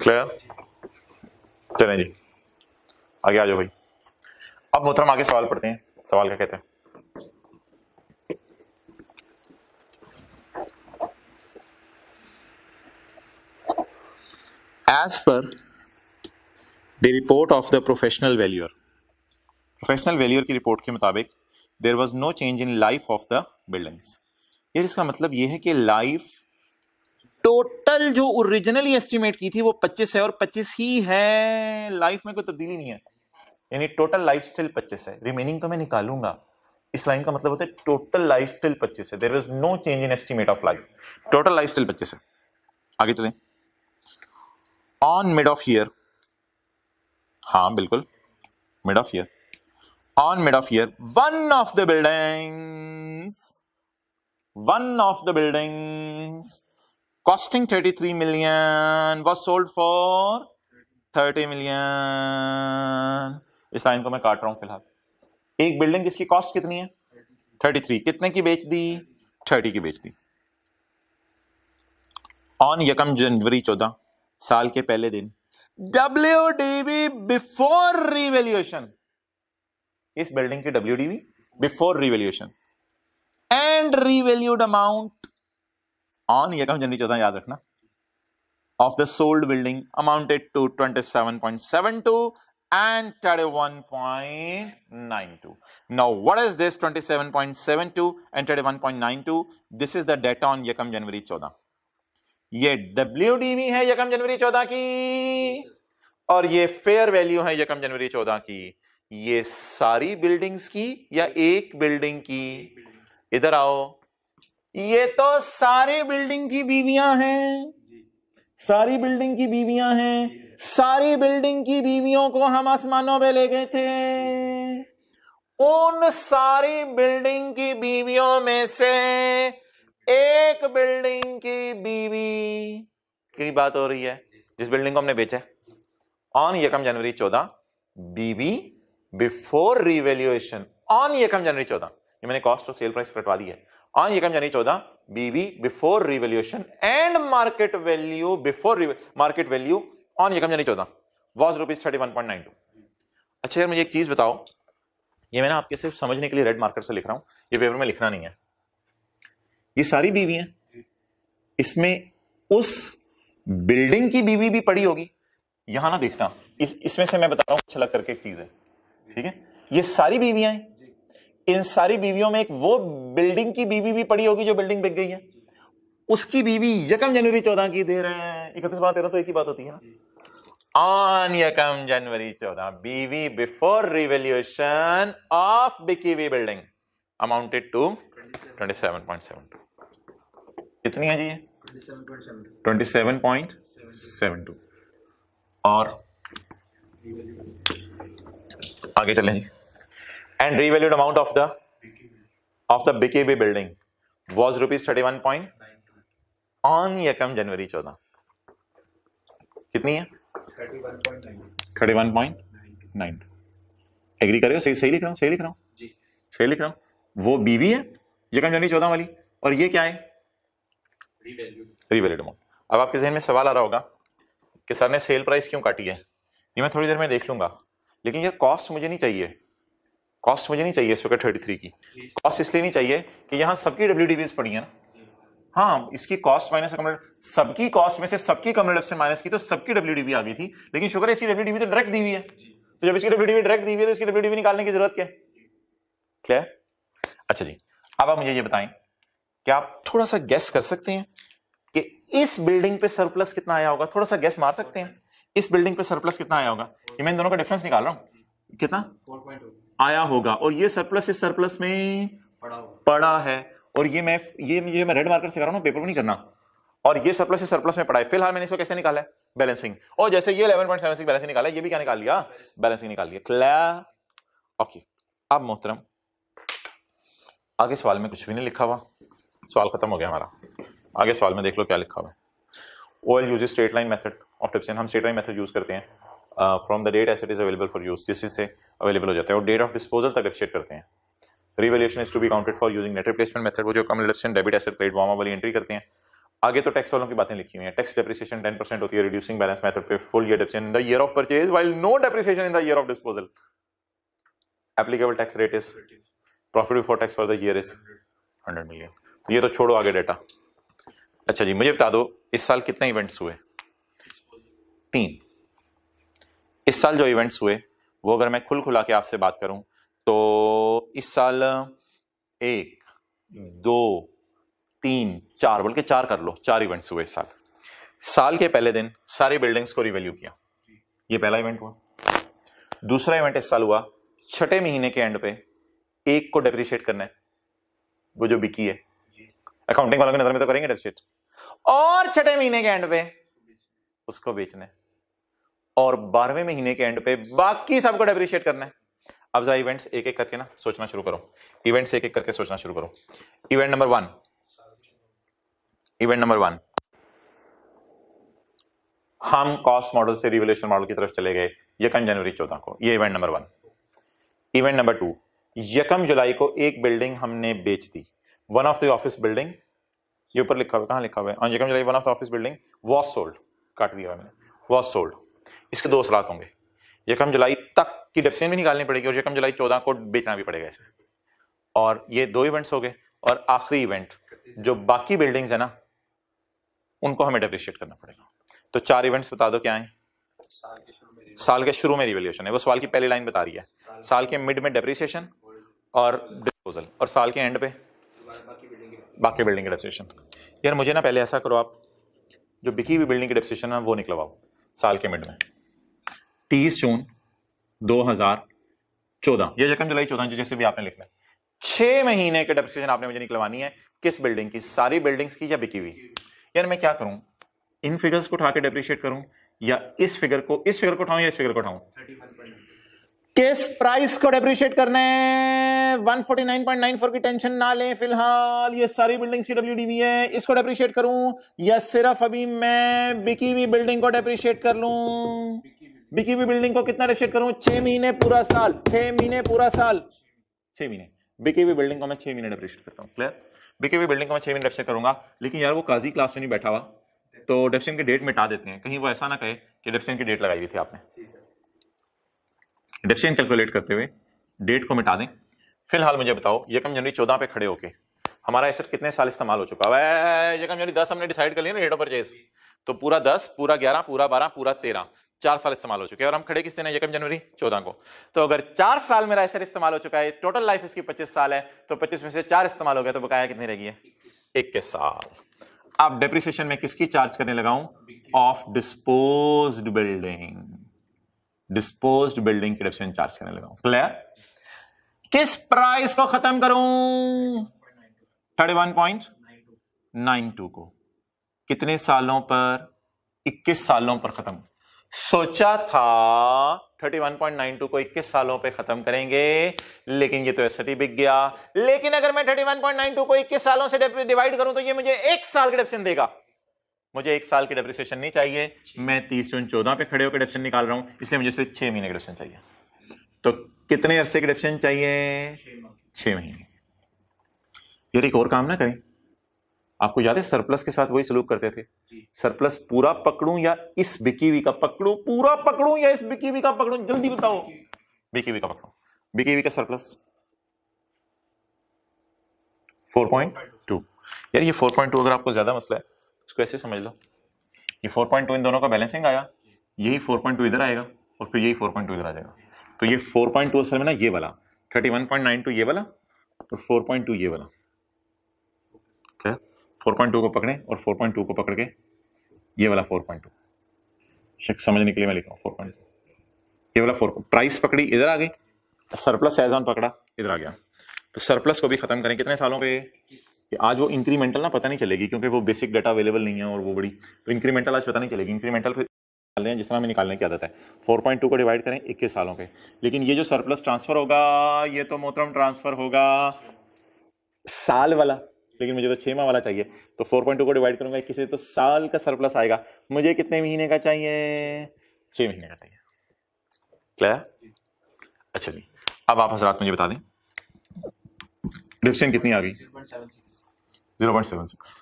क्लियर चले जी आगे आ जाओ भाई अब मोहतरम आगे सवाल पढ़ते हैं सवाल क्या कहते हैं as per the report of the professional valuer professional valuer की रिपोर्ट के मुताबिक there was no change in life of the buildings ये इसका मतलब ये है कि लाइफ टोटल जो ओरिजिनली एस्टिमेट की थी वो 25 है और 25 ही है लाइफ में कोई तब्दीली नहीं है यानी टोटल लाइफ स्टिल पच्चीस है रिमेनिंग तो मैं निकालूंगा इस लाइन का मतलब होता है टोटल लाइफ स्टिल पच्चीस है there is no change in estimate of life total life still पच्चीस है आगे चले ऑन मिड ऑफ ईयर हाँ बिल्कुल mid of year on mid of year one of the buildings one of the buildings costing 33 million was sold for 30 million इस line को मैं काट रहा हूं फिलहाल एक बिल्डिंग जिसकी कॉस्ट कितनी है 33 कितने की बेच दी 30 की बेच दी ऑन यकम जनवरी 14 साल के पहले दिन डब्ल्यू डीवी बिफोर रिवेल्यूशन इस बिल्डिंग की W D V before revaluation and revalued amount on year का जनवरी चौदह याद रखना of the sold building amounted to twenty seven point seven two and thirty one point nine two now what is this twenty seven point seven two and thirty one point nine two this is the data on यकम जनवरी चौदह ये W DV है यकम जनवरी चौदह की और ये फेयर वैल्यू है यकम जनवरी चौदह की ये सारी बिल्डिंग्स की या एक बिल्डिंग की इधर आओ ये तो सारी बिल्डिंग की बीवियां हैं सारी बिल्डिंग की बीवियां हैं सारी बिल्डिंग की बीवियों को हम आसमानों पे ले गए थे उन सारी बिल्डिंग की बीवियों में से एक बिल्डिंग की बीवी की बात हो रही है जिस बिल्डिंग को हमने बेचा ऑन यकम जनवरी चौदह बीवी बिफोर रिवेल्युएशन ऑन यकम जनवरी चौदह ये मैंने कॉस्ट ऑफ सेल प्राइस कटवा दी है on एकम यानी 14 B B before revaluation and market value before market value on एकम यानी 14 was rupees thirty one point nine two अच्छा यार मुझे एक चीज बताओ ये मैंने आपके सिर्फ समझने के लिए रेड मार्कर से लिख रहा हूं ये पेपर में लिखना नहीं है ये सारी बीवी है इसमें उस बिल्डिंग की बीवी भी पड़ी होगी यहां ना देखना इस इसमें से मैं बता रहा हूं छलक करके एक चीज है ठीक है ये सारी बीवियां हैं इन सारी बीवियों में एक वो बिल्डिंग की बीवी भी पड़ी होगी जो बिल्डिंग बिक गई है उसकी बीवी यकम जनवरी चौदह की दे रहे हैं इकतीस बात तेरह तो एक ही बात होती है ना ऑन यकम जनवरी चौदह बीवी बिफोर रिवोल्यूशन ऑफ बिकी हुई building amounted to twenty seven point seven two कितनी है जी ये twenty seven point seven two और आगे चलें जी and revalued amount of the of the BKB building was rupees thirty one point on यकम जनवरी चौदह कितनी है thirty one point nine agree कर सही सही लिख रहा हूँ सही लिख रहा हूँ सही लिख रहा हूँ वो बीवी है यकम जनवरी चौदह वाली और ये क्या है रिवैल्यूड अमाउंट अब आपके जहन में सवाल आ रहा होगा कि सर ने सेल प्राइस क्यों काटी है ये मैं थोड़ी देर में देख लूंगा लेकिन ये कॉस्ट मुझे नहीं चाहिए कॉस्ट मुझे नहीं चाहिए इस वक्त थर्टी थ्री की कॉस्ट इसलिए नहीं चाहिए कि यहाँ सबकी डब्ल्यू डी पड़ी है ना हाँ इसकी कॉस्ट माइनस सबकी कॉस्ट में से सबकी कमरेड से माइनस की तो सबकी डब्ल्यू आ गई थी लेकिन शुक्र है इसकी डब्ल्यू तो डायरेक्ट दी हुई है तो जब इसकी डब्ल्यू डायरेक्ट दी हुई है तो इसकी डब्ल्यू निकालने की जरूरत क्या है क्लियर अच्छा जी अब आप मुझे ये बताएं कि आप थोड़ा सा गैस कर सकते हैं कि इस बिल्डिंग पे सरप्लस कितना आया होगा थोड़ा सा गैस मार सकते हैं इस बिल्डिंग पे सरप्लस कितना आया होगा ये मैं इन दोनों का डिफरेंस निकाल रहा हूँ कितना आया होगा और ये सरप्लस इस सरप्लस में पड़ा, पड़ा है और ये मैं ये ये मैं रेड मार्कर से कर रहा हूँ पेपर को नहीं करना और ये सरप्लस इस सरप्लस में पड़ा है फिलहाल मैंने इसको कैसे निकाला है बैलेंसिंग और जैसे ये eleven point seven six balancing निकाला है ये भी क्या निकाल लिया बैलेंसिंग निकाल लिया क्लियर ओके अब मोहतरम आगे सवाल में कुछ भी नहीं लिखा हुआ सवाल खत्म हो गया हमारा आगे सवाल में देख लो क्या लिखा हुआ है O L use straight line method of हम स्ट्रेट लाइन मेथड यूज करते हैं from the date asset is available for use जिससे से अवेलेबल हो जाता है और डेट ऑफ डिस्पोजल तक एक्सचेंज करते हैं revaluation is to be counted for using net replacement method वो जो कम इंडस्ट्रियन डेबिट एसेट वामा वाली एंट्री करते हैं आगे तो टैक्स वालों की बातें लिखी हुई है टैक्स डेप्रिसिएशन टेन परसेंट होती है रिड्यूसिंग बैलेंस मेथड पे full year depreciation in the year of purchase while no depreciation in the year of disposal applicable tax rate is profit before tax for the year is hundred million ये तो छोड़ो आगे data अच्छा जी मुझे बता दो इस साल कितने इवेंट्स हुए तीन इस साल जो इवेंट्स हुए वो अगर मैं खुल खुला के आपसे बात करूं तो इस साल एक दो तीन चार के चार कर लो चार इवेंट्स हुए इस साल साल के पहले दिन सारी बिल्डिंग्स को रिवेल्यू किया ये पहला इवेंट हुआ दूसरा इवेंट इस साल हुआ छठे महीने के एंड पे एक को डेप्रिशिएट करना है वो जो बिकी है अकाउंटिंग वालों की नजर में तो करेंगे डेप्रिशिएट और छठे महीने के एंड पे उसको बेचना है और बारहवें महीने के एंड पे बाकी सबको डेप्रिशिएट करना है अब जरा इवेंट्स एक एक करके ना सोचना शुरू करो इवेंट्स एक एक करके सोचना शुरू करो event number one event number one हम कॉस्ट मॉडल से रिवोल्यूशन मॉडल की तरफ चले गए यकम जनवरी चौदह को ये event number one event number two यकम जुलाई को एक बिल्डिंग हमने बेच दी one of the office building ये ऊपर लिखा हुआ कहाँ लिखा हुआ है हाँ, यकम जुलाई one of the office building was sold काट दिया मैंने वॉज सोल्ड इसके दो असरात होंगे यकम जुलाई तक की डेफिसन भी निकालनी पड़ेगी और यकम जुलाई चौदह को बेचना भी पड़ेगा इसे और ये दो इवेंट्स हो गए और आखिरी इवेंट जो बाकी बिल्डिंग्स है ना उनको हमें डेप्रिशिएट करना पड़ेगा तो चार इवेंट्स बता दो क्या हैं साल के शुरू में रिवेल्यूशन है वो सवाल की पहली लाइन बता रही है साल के मिड में डेप्रिसिएशन और डिस्पोजल और साल के एंड पे बाकी बिल्डिंग की डेप्रिशन यार मुझे ना पहले ऐसा करो आप जो बिकी हुई बिल्डिंग की डेप्रिशन है वो निकलवाओ साल के मिड में तीस जून 2014 ये यकम जुलाई चौदह जैसे भी आपने लिखना है छह महीने के डेप्रिसिएशन आपने मुझे निकलवानी है किस बिल्डिंग की सारी बिल्डिंग्स की या बिकी हुई यार मैं क्या करूं इन फिगर्स को उठा के डेप्रिशिएट करूं या इस फिगर को इस फिगर को उठाऊं या इस फिगर को उठाऊं किस प्राइस को डेप्रिशिएट करना है 149.94 की टेंशन ना लें फिलहाल ये सारी बिल्डिंग्स की डब्ल्यू है इसको डेप्रिशिएट करूं या सिर्फ अभी मैं बिकी हुई बिल्डिंग को डेप्रिशिएट कर लूं बिकी हुई बिल्डिंग को कितना डेप्रिशिएट करूं छह महीने पूरा साल छह महीने पूरा साल छह महीने बिकी हुई बिल्डिंग को मैं छह महीने डेप्रिशिएट करता हूं क्लियर बिकी हुई बिल्डिंग को मैं छह महीने डेप्रिशिएट करूंगा लेकिन यार वो काजी क्लास में नहीं बैठा हुआ तो डेप्सिन की डेट मिटा देते हैं कहीं वो ऐसा ना कहे कि डेप्सिन की डेट लगाई हुई थी आपने डेप्सिन कैलकुलेट करते हुए डेट को मिटा दें फिलहाल मुझे बताओ यकम जनवरी चौदह पे खड़े होके हमारा एसेट कितने साल इस्तेमाल हो चुका है यकम जनवरी दस हमने डिसाइड कर लिया ना रेट ऑफ परचेज तो पूरा दस पूरा ग्यारह पूरा बारह पूरा तेरह चार साल इस्तेमाल हो चुके हैं और हम खड़े किस दिन है यकम जनवरी चौदह को तो अगर चार साल मेरा एसर इस्तेमाल हो चुका है टोटल लाइफ इसकी पच्चीस साल है तो पच्चीस में से चार इस्तेमाल हो गया तो बकाया कितनी रहेगी इक्कीस साल आप डेप्रिसिएशन में किसकी चार्ज करने लगा हूं of dispose building dispose building की डेप्रिसिएशन चार्ज करने लगा क्लियर किस प्राइस को खत्म करूं thirty one point nine two को कितने सालों पर इक्कीस सालों पर खत्म सोचा था 31.92 को 21 सालों पे खत्म करेंगे लेकिन ये तो एस बिक गया लेकिन अगर मैं 31.92 को 21 सालों से डिवाइड करूं तो ये मुझे एक साल का डेप्शन देगा मुझे एक साल की डेप्रिसिएशन नहीं चाहिए मैं तीस जून चौदह पे खड़े होकर डेप्शन निकाल रहा हूं इसलिए मुझे सिर्फ छह महीने का डेप्शन चाहिए तो कितने अरसे का डेप्शन चाहिए छह महीने यार एक और काम ना करें आपको याद है सरप्लस के साथ वही सलूक करते थे सरप्लस पूरा पकड़ू या इस बिकीवी का पकड़ू पूरा पकड़ू या इस बिकीवी का पकड़ू जल्दी बताओ बिकीवी का पकड़ू बिकीवी का सरप्लस 4.2 यार ये 4.2 अगर आपको ज्यादा मसला है इसको ऐसे समझ लो ये 4.2 इन दोनों का बैलेंसिंग आया यही 4.2 इधर आएगा और फिर यही 4.2 इधर आ जाएगा तो ये 4.2 असल में ना ये वाला 31.92 ये वाला और 4.2 ये वाला क्या है 4.2 को पकड़ें और 4.2 को पकड़ के ये वाला 4.2 शक समझने के लिए मैं लिखा फोर पॉइंट ये वाला फोर प्राइस पकड़ी इधर आ गई सरप्लस एज ऑन पकड़ा इधर आ गया तो सरप्लस को भी खत्म करें कितने सालों पे कि आज वो इंक्रीमेंटल ना पता नहीं चलेगी क्योंकि वो बेसिक डाटा अवेलेबल नहीं है और वो बड़ी तो इंक्रीमेंटल आज पता नहीं चलेगी इंक्रीमेंटल फिर निकाल जिस तरह हमें निकालने की आदत है 4.2 को डिवाइड करें इक्कीस सालों के लेकिन ये जो सरप्लस ट्रांसफर होगा ये तो मोहतरम ट्रांसफर होगा साल वाला लेकिन मुझे तो छः माह वाला चाहिए तो फोर पॉइंट टू को डिवाइड करूंगा इक्कीस से तो साल का सरप्लस आएगा मुझे कितने महीने का चाहिए छः महीने का चाहिए क्लियर अच्छा जी अब आप हजरात मुझे बता दें डिप्शन कितनी आ गई जीरो पॉइंट सेवन सिक्स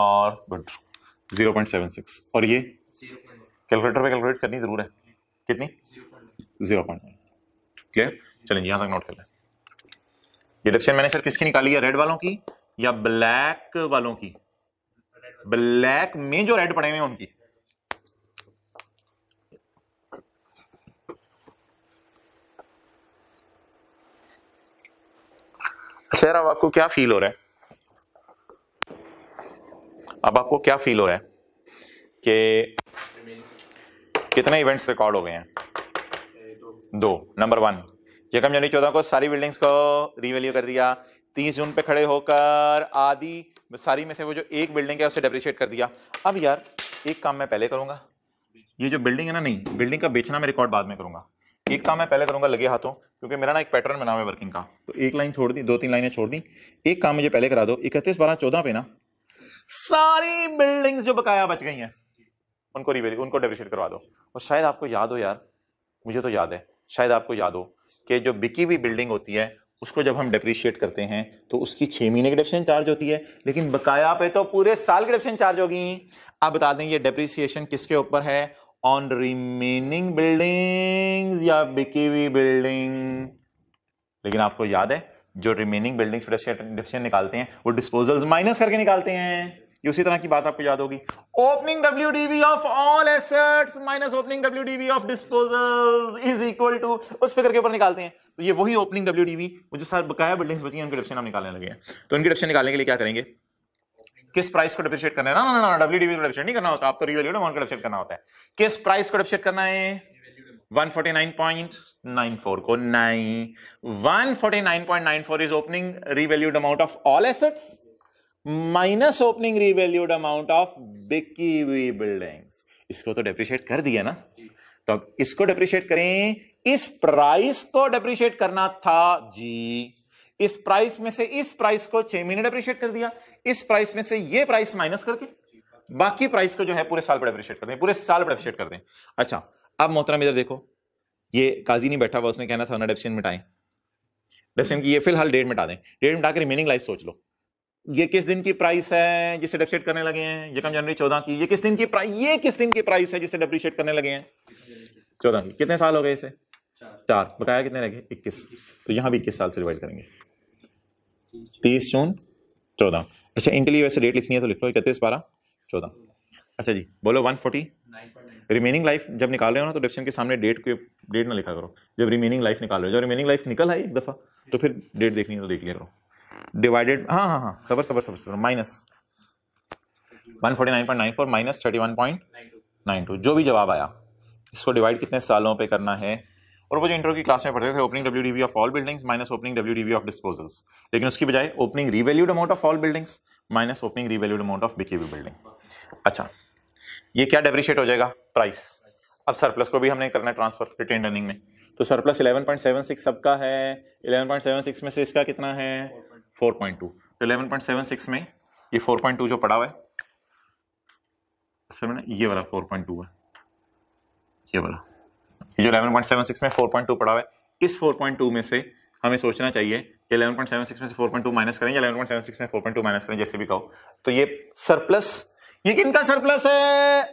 और good zero point seven six और ये कैलकुलेटर पे कैलकुलेट करनी ज़रूर है कितनी जीरो पॉइंट क्लियर चलिए यहाँ तक नोट कर लें ये डिप्शन मैंने सर किसकी निकाली है रेड वालों की या ब्लैक वालों की ब्लैक में जो रेड पड़े हुए हैं उनकी सर अब आपको क्या फील हो रहा है अब आपको क्या फील हो रहा है कि कितने इवेंट्स रिकॉर्ड हो गए हैं दो नंबर वन यकम जनवरी चौदह को सारी बिल्डिंग्स को रिवेल्यू कर दिया तीस जून पे खड़े होकर आदि सारी में से वो जो एक बिल्डिंग है उसे डेप्रिशिएट कर दिया अब यार एक काम मैं पहले करूंगा ये जो बिल्डिंग है ना नहीं बिल्डिंग का बेचना मैं रिकॉर्ड बाद में करूंगा एक काम मैं पहले करूंगा लगे हाथों क्योंकि मेरा ना एक पैटर्न बना हुआ है वर्किंग का तो एक लाइन छोड़ दी दो तीन लाइनें छोड़ दी एक काम मुझे पहले करा दो इकतीस बारह चौदह पे ना सारी बिल्डिंग्स जो बकाया बच गई हैं उनको रिवेरी उनको डेप्रिशिएट करवा दो और शायद आपको याद हो यार मुझे तो याद है शायद आपको याद हो कि जो बिकी हुई बिल्डिंग होती है उसको जब हम डिप्रिशिएट करते हैं तो उसकी छह महीने की डेप्रेशन चार्ज होती है लेकिन बकाया पे तो पूरे साल की डेप्रेशन चार्ज होगी आप बता दें ये डेप्रीसिएशन किसके ऊपर है ऑन रिमेनिंग बिल्डिंग या बिकी हुई बिल्डिंग लेकिन आपको याद है जो रिमेनिंग बिल्डिंग्स डेप्रेशन निकालते हैं वो डिस्पोजल्स माइनस करके निकालते हैं ये उसी तरह की बात आपको याद होगी opening W D V of all assets minus opening W D V of disposal is equal to उस फिगर के ऊपर निकालते हैं तो ये वही ओपनिंग डब्ल्यू डीवी जो सर बकाया बिल्डिंग्स बची हैं उनके डिप्शन हम निकालने लगे हैं तो उनके डिप्शन निकालने के लिए क्या करेंगे किस प्राइस को डिप्रिशिएट करना है ना ना ना डब्ल्यू डीवी को डिप्रिशिएट नहीं करना होता आपको रियल वैल्यू अमाउंट को डिप्रिशिएट करना होता है किस प्राइस को डिप्रिशिएट करना है 149.94 को नहीं 149.94 is opening revalued amount of all assets minus opening revalued amount of बिकी हुई बिल्डिंग्स इसको तो डेप्रिशिएट कर दिया ना तो इसको डेप्रिशिएट करें इस प्राइस को डेप्रिशिएट करना था जी इस प्राइस में से इस प्राइस को छह महीने डेप्रिशिएट कर दिया इस प्राइस में से ये प्राइस माइनस करके बाकी प्राइस को जो है पूरे साल पर डेप्रिशिएट कर दें पूरे साल पर डेप्रिशिएट कर दें अच्छा अब मोहतरम इधर देखो ये काजी नहीं बैठा हुआ उसने कहना था डेप्सिन मिटाएं डेप्सिन की ये फिलहाल डेट मिटा दें डेट मिटा के रिमेनिंग लाइफ सोच लो ये किस दिन की प्राइस है जिसे डेप्रिशिएट करने लगे हैं कम जनवरी चौदह की ये किस दिन की प्राइस ये किस दिन की प्राइस है जिसे डेप्रिशिएट करने लगे हैं चौदह की कितने साल हो गए इसे चार, बताया कितने लगे इक्कीस तो यहाँ भी इक्कीस साल से डिवाइड करेंगे तीस जून चौदह अच्छा इनके लिए वैसे डेट लिखनी है तो लिख लो इकतीस बारह चौदह अच्छा जी बोलो वन फोर्टी रिमेनिंग लाइफ जब निकाल रहे हो ना तो डिप्शन के सामने डेट के डेट ना लिखा करो जब रिमेनिंग लाइफ निकाल रहे हो जब रिमेनिंग लाइफ निकल आई एक दफ़ा तो फिर डेट देखनी है तो देख लिया करो डिवाइडेड हाँ हाँ हाँ सबर सबर सबर सबर minus one forty nine point nine four minus thirty one point nine two जो भी जवाब आया इसको डिवाइड कितने सालों पे करना है और वो जो इंटर की क्लास में पढ़ते थे opening W D of all buildings minus opening W D of disposals लेकिन उसकी बजाय opening revalued amount of all buildings minus opening revalued amount of B K V building अच्छा ये क्या डेप्रिशिएट हो जाएगा प्राइस अब सरप्लस को भी हमने करना है ट्रांसफर रिटेन अर्निंग में तो सरप्लस 11.76 सबका है 11.76 में से इसका कितना है फोर पॉइंट टू तो इलेवन पॉइंट सेवन सिक्स में ये फोर पॉइंट टू जो पड़ा हुआ है ये वाला फोर पॉइंट टू है ये वाला ये जो इलेवन पॉइंट सेवन सिक्स में फोर पॉइंट टू पड़ा हुआ है इस फोर पॉइंट टू में से हमें सोचना चाहिए कि 11.76 में से 4.2 माइनस करें या 11.76 में 4.2 माइनस करें जैसे भी कहो तो ये सरप्लस ये किनका सरप्लस है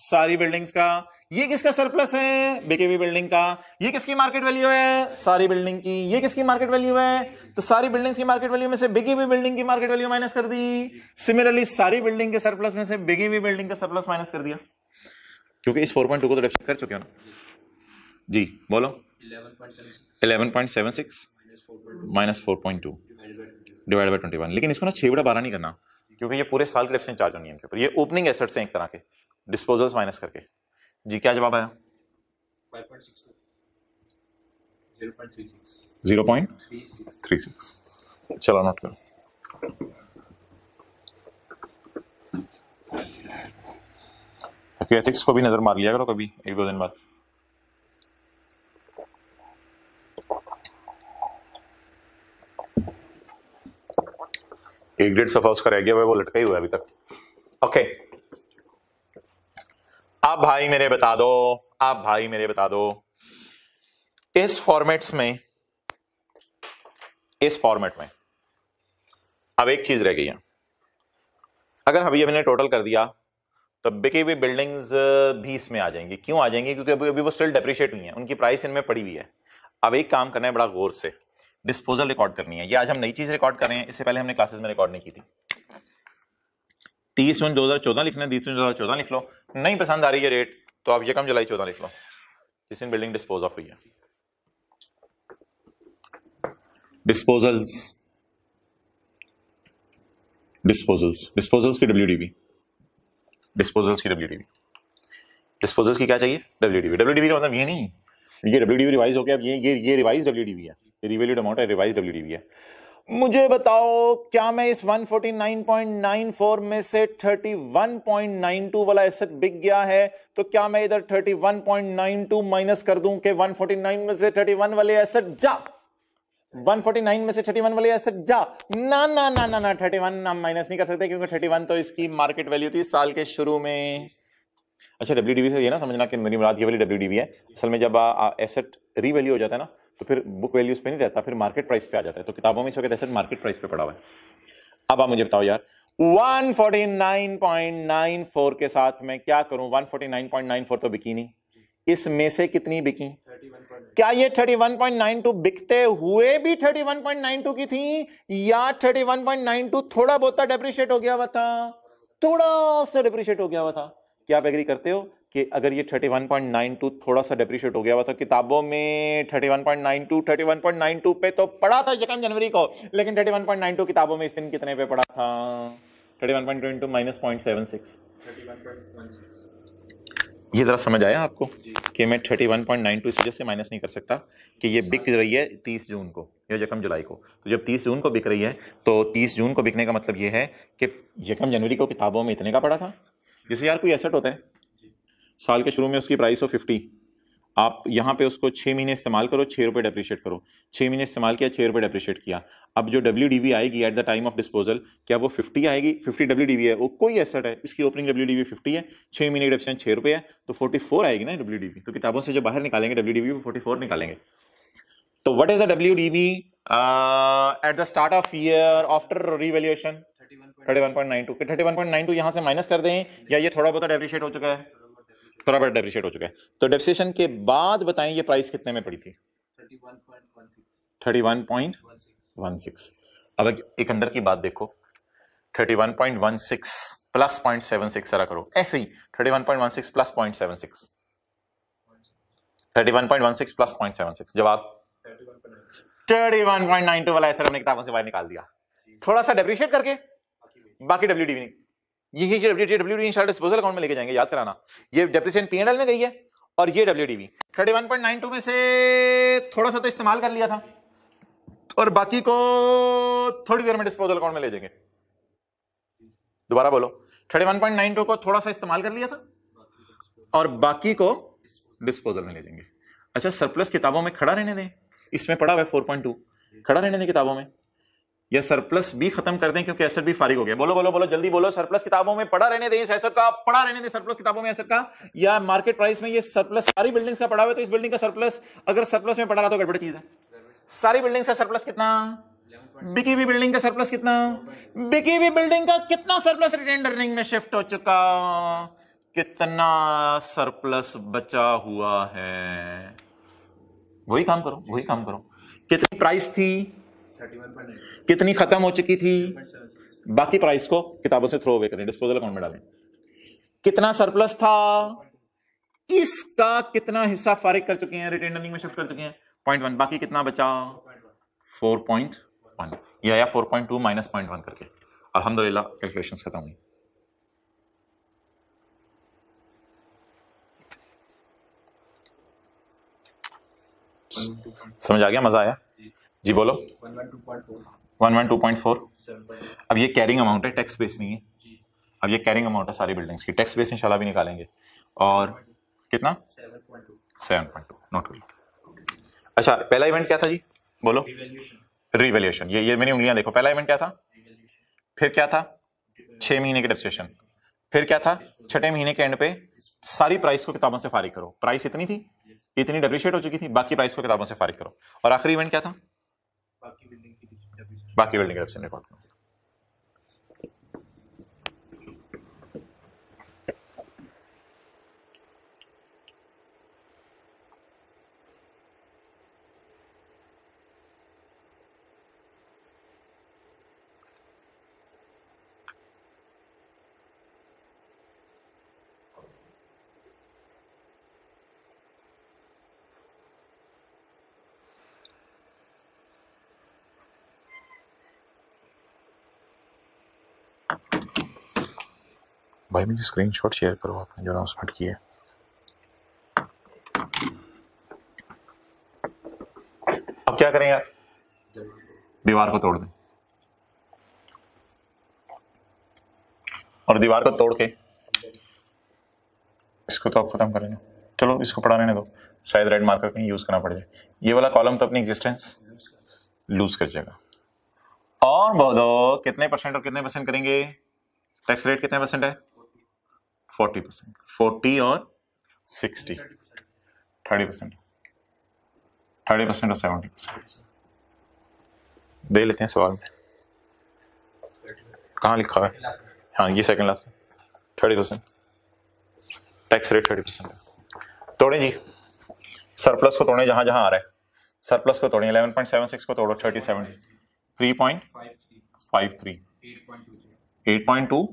सारी बिल्डिंग्स का ये किसका सरप्लस है बीकेबी बिल्डिंग का ये किसकी मार्केट वैल्यू है सारी बिल्डिंग की ये किसकी मार्केट वैल्यू है तो सारी बिल्डिंग्स की मार्केट वैल्यू में से बीकेबी बिल्डिंग की मार्केट वैल्यू माइनस कर दी सिमिलरली सारी बिल्डिंग के सरप्लस में से बीकेबी बिल्डिंग का सरप्लस माइनस कर दिया क्योंकि इस फोर पॉइंट टू को तो डिडक्शन कर चुके हो ना जी बोलो eleven point seven six minus four point two divide by twenty one लेकिन इसको ना छः बड़ा बारह नहीं करना क्योंकि ये पूरे साल के डिडक्शन चार्ज होनी है इनके ऊपर ये ओपनिंग एसेट्स हैं एक तरह के डिस्पोजल्स माइनस करके जी क्या जवाब आया 0.36 0.36 चलो नोट करो एथिक्स को भी नजर मार लिया करो कभी एक दो दिन बाद एक डेढ़ सफा उसका रह गया वो लटका ही हुआ अभी तक ओके okay. आप भाई मेरे बता दो आप भाई मेरे बता दो इस फॉर्मेट्स में इस फॉर्मेट में अब एक चीज रह गई है अगर अभी ने टोटल कर दिया तो बिकी हुई बिल्डिंग्स भी इसमें आ जाएंगी क्यों आ जाएंगी क्योंकि अभी अभी वो स्टिल डेप्रिशिएट हुई है उनकी प्राइस इनमें पड़ी हुई है अब एक काम करना है बड़ा गौर से डिस्पोजल रिकॉर्ड करनी है ये आज हम नई चीज रिकॉर्ड कर रहे हैं इससे पहले हमने क्लासेस में रिकॉर्ड नहीं की थी तीस जून दो लिखना है तीस जून 2014 लिख लो नहीं पसंद आ रही है रेट तो आप यकम जुलाई चौदह लिख लो जिस दिन बिल्डिंग डिस्पोज ऑफ हुई है डिस्पोजल्स डिस्पोजल्स डिस्पोजल्स की डब्ल्यू डी डिस्पोजल्स की डब्ल्यू डी डिस्पोजल्स की क्या चाहिए डब्ल्यू डी डब्ल्यू डी का मतलब ये नहीं ये डब्ल्यू डी रिवाइज हो गया अब ये ये रिवाइज डब्ल्यू डी है ये रिवेल्यूड अमाउंट है रिवाइज डब्ल्यू डी है मुझे बताओ क्या मैं इस 149.94 में से 31.92 वाला एसेट बिक गया है तो क्या मैं इधर 31.92 माइनस कर दूं कि 149 में से 31 वाले एसेट जा 149 में से 31 वाले एसेट जा ना ना ना ना ना 31 हम माइनस नहीं कर सकते क्योंकि 31 तो इसकी मार्केट वैल्यू थी साल के शुरू में अच्छा डब्ल्यू से ये ना समझना कि मेरी मुराद ये वाली डब्ल्यू है असल में जब एसेट रीवैल्यू हो जाता है ना तो फिर बुक वैल्यूज पे नहीं रहता फिर मार्केट प्राइस पे आ जाता है तो किताबों में इस वक्त एसेट मार्केट प्राइस पे पड़ा हुआ है अब आप मुझे बताओ यार 149.94 के साथ मैं क्या करूं 149.94 तो बिकी नहीं इसमें से कितनी बिकी क्या ये 31.92 बिकते हुए भी 31.92 की थी या 31.92 थोड़ा बहुत डेप्रिशिएट हो गया हुआ था थोड़ा सा डेप्रिशिएट हो गया हुआ था क्या आप एग्री करते हो कि अगर ये 31.92 थोड़ा सा डेप्रिशिएट हो गया हुआ था किताबों में 31.92 31.92 पे तो पढ़ा था यकम जनवरी को लेकिन 31.92 किताबों में इस दिन कितने पे पढ़ा था 31.22 माइनस पॉइंट सेवन सिक्स ये ज़रा समझ आया आपको कि मैं 31.92 इस वजह से माइनस नहीं कर सकता कि ये बिक रही है तीस जून को या यकम जुलाई को तो जब तीस जून को बिक रही है तो तीस जून को बिकने का मतलब ये है कि यकम जनवरी को किताबों में इतने का पड़ा था जैसे यार कोई एसेट होता है साल के शुरू में उसकी प्राइस हो फिफ्टी आप यहाँ पे उसको छः महीने इस्तेमाल करो छः रुपये डेप्रिशिएट करो छः महीने इस्तेमाल किया छः रुपये डेप्रिशिएट किया अब जो डब्ल्यू डी वी आएगी at the time of disposal क्या वो फिफ्टी आएगी फिफ्टी डब्ल्यू डी वी है वो कोई एसेट है इसकी opening W D V fifty है छः महीने डेप्शन छः रुपये है तो फोर्टी फोर आएगी ना डब्ल्यू डी वी तो किताबों से जो बाहर निकालेंगे W D V forty four निकालेंगे तो what is the W D V at the start of year after revaluation thirty one point nine two thirty one point nine two यहाँ से माइनस कर दें या ये थोड़ा बहुत डेप्रिशिएट हो चुका है बड़ा डेप्रिशिएट हो चुका है तो डेप्रिसिएशन के बाद बताएं ये प्राइस कितने में पड़ी थी thirty one point one six अब एक अंदर की बात देखो thirty one point one six plus point seven six करो ऐसे ही thirty one point one six plus point seven six thirty one point one six plus point seven six जवाब thirty one point nine two वाला ऐसा हमने किताबों से बाहर निकाल दिया थोड़ा सा डेप्रिशिएट करके बाकी डब्ल्यू डी डिस्पोजल अकाउंट में लेके जाएंगे याद कराना ये डेप्रिसिएशन पीएनएल में गई है और ये W D thirty one point nine two में से थोड़ा सा तो इस्तेमाल कर लिया था और बाकी को थोड़ी देर में डिस्पोजल अकाउंट में ले जाएंगे दोबारा बोलो thirty one point nine two को थोड़ा सा इस्तेमाल कर लिया था और बाकी को डिस्पोजल में ले जाएंगे अच्छा सरप्लस किताबों में खड़ा रहने दें इसमें पड़ा हुआ है फोर पॉइंट टू खड़ा रहने दें किताबों में या सरप्लस भी खत्म कर दें क्योंकि एसेट भी फारिग हो गया बोलो बोलो बोलो जल्दी बोलो सरप्लस किताबों में पढ़ा रहने दें इस एसेट का पढ़ा रहने दें सरप्लस किताबों में एसेट का या मार्केट प्राइस में ये सरप्लस सारी बिल्डिंग्स का पढ़ा हुआ है तो इस बिल्डिंग का सरप्लस अगर सरप्लस में पढ़ा रहा तो गड़बड़ चीज है सारी बिल्डिंग्स का सरप्लस कितना बिकी भी बिल्डिंग का सरप्लस कितना बिकी भी बिल्डिंग का कितना सरप्लस रिटेन में शिफ्ट हो चुका कितना सरप्लस बचा हुआ है वही काम करो वही काम करो कितनी प्राइस थी कितनी खत्म हो चुकी थी बाकी प्राइस को किताबों से थ्रो अवे करें डिस्पोजल अकाउंट में डालें कितना सरप्लस था इसका कितना हिस्सा फारिग कर चुके हैं रिटेन में शिफ्ट कर चुके हैं पॉइंट वन बाकी कितना बचा फोर पॉइंट वन या आया four point two minus point one करके अलहमदुल्ला कैलकुलेशन खत्म हुई समझ आ गया मजा आया जी बोलो फोर अब ये कैरिंग अमाउंट है टैक्स बेस नहीं है अब ये कैरिंग अमाउंट है सारी बिल्डिंग्स की टैक्स बेस इंशाल्लाह भी निकालेंगे और कितना सेवन पॉइंट टू नोट कर अच्छा पहला इवेंट क्या था जी बोलो रिवेल्यूशन ये ये मेरी उंगलियां देखो पहला इवेंट क्या था फिर क्या था छह महीने के डेप्सटेशन फिर क्या था छठे महीने के एंड पे सारी प्राइस को किताबों से फारिग करो प्राइस इतनी थी इतनी डेप्रिशिएट हो चुकी थी बाकी प्राइस को किताबों से फारिग करो और आखिरी इवेंट क्या था बाकी बिल्डिंग की बाकी बिल्डिंग की वेबसाइट भाई मुझे स्क्रीनशॉट शेयर करो आपने जो अनाउंसमेंट की है अब क्या करेंगे यार दीवार को तोड़ दें और दीवार को तोड़ के इसको तो आप खत्म कर लेना चलो इसको पढ़ाने ना दो शायद रेड मार्कर कहीं यूज करना पड़ जाए ये वाला कॉलम तो अपनी एग्जिस्टेंस लूज कर जाएगा और बोलो कितने परसेंट और कितने परसेंट करेंगे टैक्स रेट कितने परसेंट है फोर्टी परसेंट फोर्टी और sixty thirty percent thirty percent और सेवेंटी परसेंट दे लेते हैं सवाल में कहाँ लिखा है हाँ ये second last thirty percent tax rate thirty percent तोड़े जी सरप्लस को तोड़े जहाँ जहाँ आ रहा है सरप्लस को तोड़े इलेवन पॉइंट सेवन सिक्स को तोड़ो thirty seven three point five three eight point two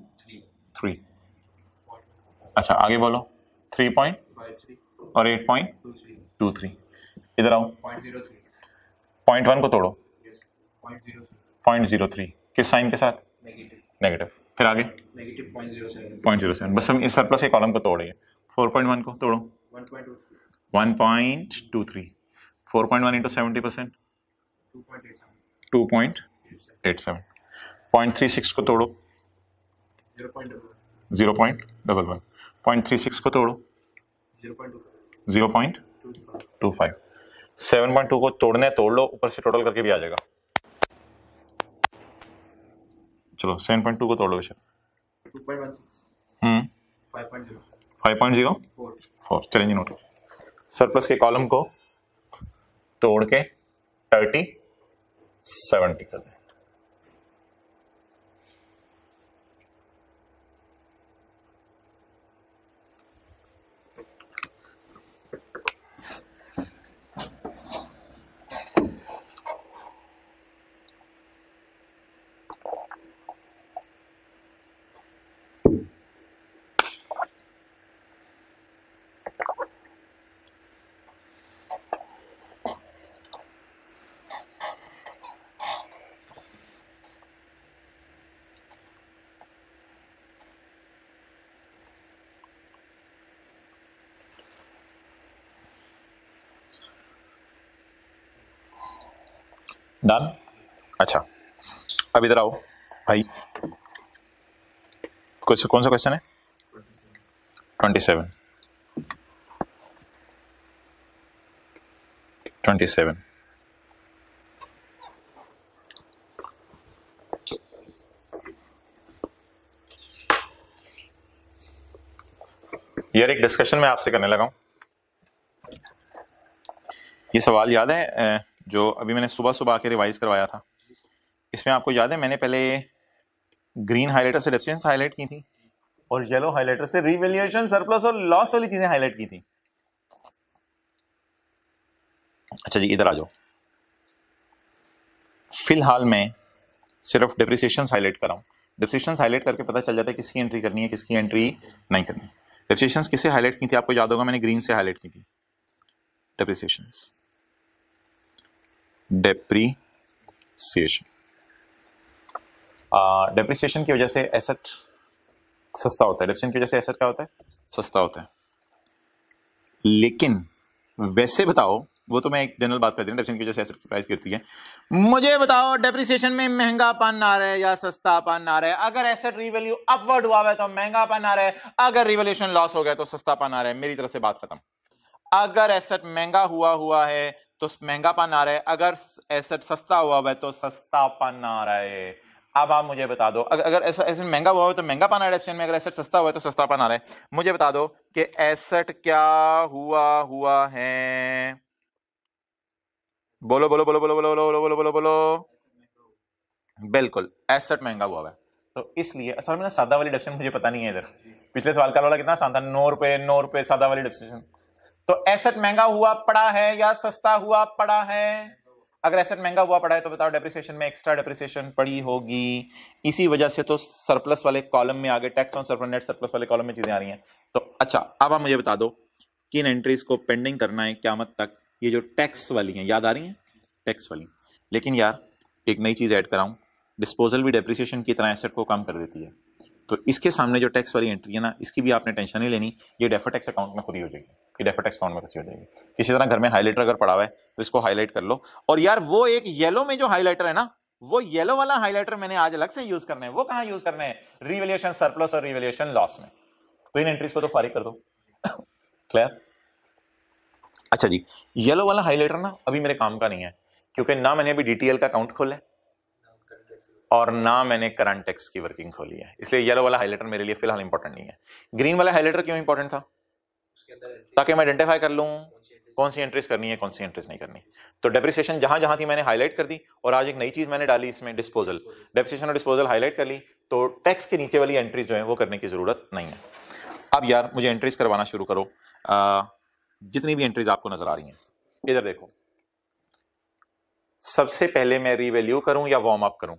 three अच्छा आगे बोलो थ्री पॉइंट और एट पॉइंट टू थ्री इधर आओ पॉइंट वन को तोड़ो पॉइंट जीरो थ्री किस साइन के साथ नेगेटिव फिर आगे पॉइंट जीरो सेवन बस हम इस सरप्लस के कॉलम को तोड़ेंगे फोर पॉइंट वन को तोड़ो one point two three four point one into seventy percent two point eight seven point three six को तोड़ो zero point double one point three six को तोड़ो zero point two five seven point two को तोड़ने तोड़ लो ऊपर से total करके भी आ जाएगा चलो सेवन पॉइंट टू को तोड़ लो बेशक हम्म। फाइव पॉइंट जीरो फोर चलेंगे नोट सरप्लस के कॉलम को तोड़ के थर्टी सेवेंटी कर दें डन अच्छा अब इधर आओ भाई कुछ कौन सा क्वेश्चन है ट्वेंटी सेवन ट्वेंटी सेवन यार एक डिस्कशन में आपसे करने लगा हूं ये सवाल याद है जो अभी मैंने सुबह सुबह आके रिवाइज करवाया था इसमें आपको याद है मैंने पहले ग्रीन हाईलाइटर से डेफिशिएंस हाईलाइट की थी और येलो हाईलाइटर से रिवेल्यूएशन सरप्लस और लॉस वाली चीजें हाईलाइट की थी अच्छा जी इधर आ जाओ फिलहाल मैं सिर्फ डिप्रिसिएशन हाईलाइट कर रहा हूँ डिप्रिसिएशन हाईलाइट करके पता चल जाता है किसकी एंट्री करनी है किसकी एंट्री नहीं करनी डिप्रिसिएशन किसे हाईलाइट की थी आपको याद होगा मैंने ग्रीन से हाईलाइट की थी डिप्रिसिएशंस डेप्रीसिएशन डेप्रीसिएशन uh, की वजह से एसेट सस्ता होता है डेप्रीसिएशन की वजह से एसेट क्या होता है सस्ता होता है लेकिन वैसे बताओ वो तो मैं एक जनरल बात करती हूँ की वजह से एसेट की प्राइस गिरती है मुझे बताओ डेप्रीसिएशन में महंगा महंगापन आ रहा है या सस्ता सस्तापन आ रहा है अगर एसेट रिवेल्यू अपवर्ड हुआ है तो महंगा महंगापन आ रहा है अगर रिवेल्यूशन लॉस हो गया तो सस्ता सस्तापन आ रहा है मेरी तरफ से बात खत्म अगर एसेट महंगा हुआ हुआ है तो महंगापन आ रहा है अगर एसेट सस्ता हुआ हुआ है तो सस्तापन आ रहा है अब आप मुझे बता दो अगर अगर ऐसा ऐसे महंगा हुआ है तो महंगा पाना रहा है में अगर एसेट सस्ता हुआ है तो सस्ता पाना रहा है मुझे बता दो कि एसेट क्या हुआ हुआ है बोलो बोलो बोलो बोलो बोलो बोलो बोलो बोलो बोलो बोलो बिल्कुल एसेट महंगा हुआ है तो इसलिए असल में ना सादा वाली डेप्शन मुझे पता नहीं है इधर पिछले सवाल का वाला कितना आसान था नौ रुपये नौ रुपये सादा वाली डेप्शन तो एसेट महंगा हुआ पड़ा है या सस्ता हुआ पड़ा है अगर एसेट महंगा हुआ पड़ा है तो बताओ डेप्रिसिएशन में एक्स्ट्रा डेप्रिसिएशन पड़ी होगी इसी वजह से तो सरप्लस वाले कॉलम में आगे tax on surplus net surplus वाले कॉलम में चीजें आ रही हैं तो अच्छा अब आप मुझे बता दो किन एंट्रीज को पेंडिंग करना है क्या मत तक ये जो टैक्स वाली हैं याद आ रही हैं टैक्स वाली लेकिन यार एक नई चीज़ ऐड कराऊं डिस्पोजल भी डेप्रिसिएशन की तरह एसेट को कम कर देती है तो इसके सामने जो टैक्स वाली एंट्री है ना इसकी भी आपने टेंशन नहीं लेनी ये डेफर टैक्स अकाउंट में खुद ही हो जाएगी कि डेफर टैक्स पाउंड में हो जाएगी किसी तरह घर में हाईलाइटर अगर पड़ा हुआ है तो इसको हाईलाइट कर लो और यार वो एक येलो में जो हाईलाइटर है ना वो येलो वाला हाईलाइटर मैंने आज अलग से यूज करने है वो कहाँ यूज करने है रिवेल्यूशन सरप्लस और रिवेल्यूशन लॉस में तो इन एंट्रीज को तो फारिक कर दो क्लियर अच्छा जी येलो वाला हाईलाइटर ना अभी मेरे काम का नहीं है क्योंकि ना मैंने अभी डीटीएल का अकाउंट खोला है और ना मैंने करंट टैक्स की वर्किंग खोली है इसलिए येलो वाला हाईलाइटर मेरे लिए फिलहाल इंपॉर्टेंट नहीं है ग्रीन वाला हाईलाइटर क्यों इंपॉर्टेंट था ताकि मैं आइडेंटिफाई कर लूँ कौन सी एंट्रीज करनी है कौन सी एंट्रीज नहीं करनी तो डेप्रिसिएशन जहाँ जहाँ थी मैंने हाईलाइट कर दी और आज एक नई चीज मैंने डाली इसमें डिस्पोजल डेप्रिसिएशन और डिस्पोजल हाईलाइट कर ली तो टैक्स के नीचे वाली एंट्रीज जो है वो करने की जरूरत नहीं है अब यार मुझे एंट्रीज करवाना शुरू करो आ, जितनी भी एंट्रीज आपको नजर आ रही हैं इधर देखो सबसे पहले मैं रिवैल्यू करूं या वार्म अप करूं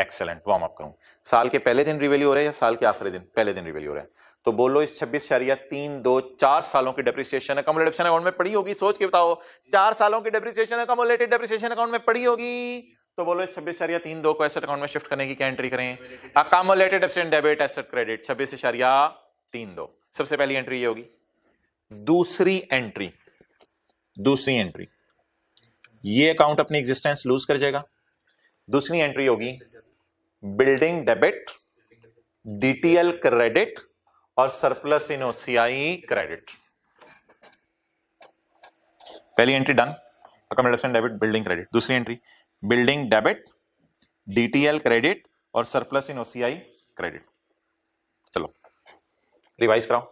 एक्सेलेंट वार्म अप करूं साल के पहले दिन रिवैल्यू हो रहा है या साल के आखिरी दिन पहले दिन रिवैल्यू हो रहा है तो बोलो इस छब्बीस शरिया तीन दो चार सालों की डेप्रिसिएशन अकोमोडेशन अकाउंट में पड़ी होगी सोच के बताओ चार सालों की डेप्रिसिएशन अकोमोडेटेड डेप्रिसिएशन अकाउंट में पड़ी होगी तो बोलो इस छब्बीस शरिया तीन दो को एसेट अकाउंट में शिफ्ट करने की क्या एंट्री करें accumulated absent debit asset credit छब्बीस शरिया तीन दो सबसे पहली एंट्री ये होगी दूसरी एंट्री दूसरी एंट्री ये अकाउंट अपनी एग्जिस्टेंस लूज कर जाएगा दूसरी एंट्री होगी बिल्डिंग डेबिट डीटीएल क्रेडिट और सरप्लस इन ओसीआई क्रेडिट पहली entry done accumulation debit building credit दूसरी entry building debit DTL credit और सरप्लस इन ओसीआई क्रेडिट चलो रिवाइज कराओ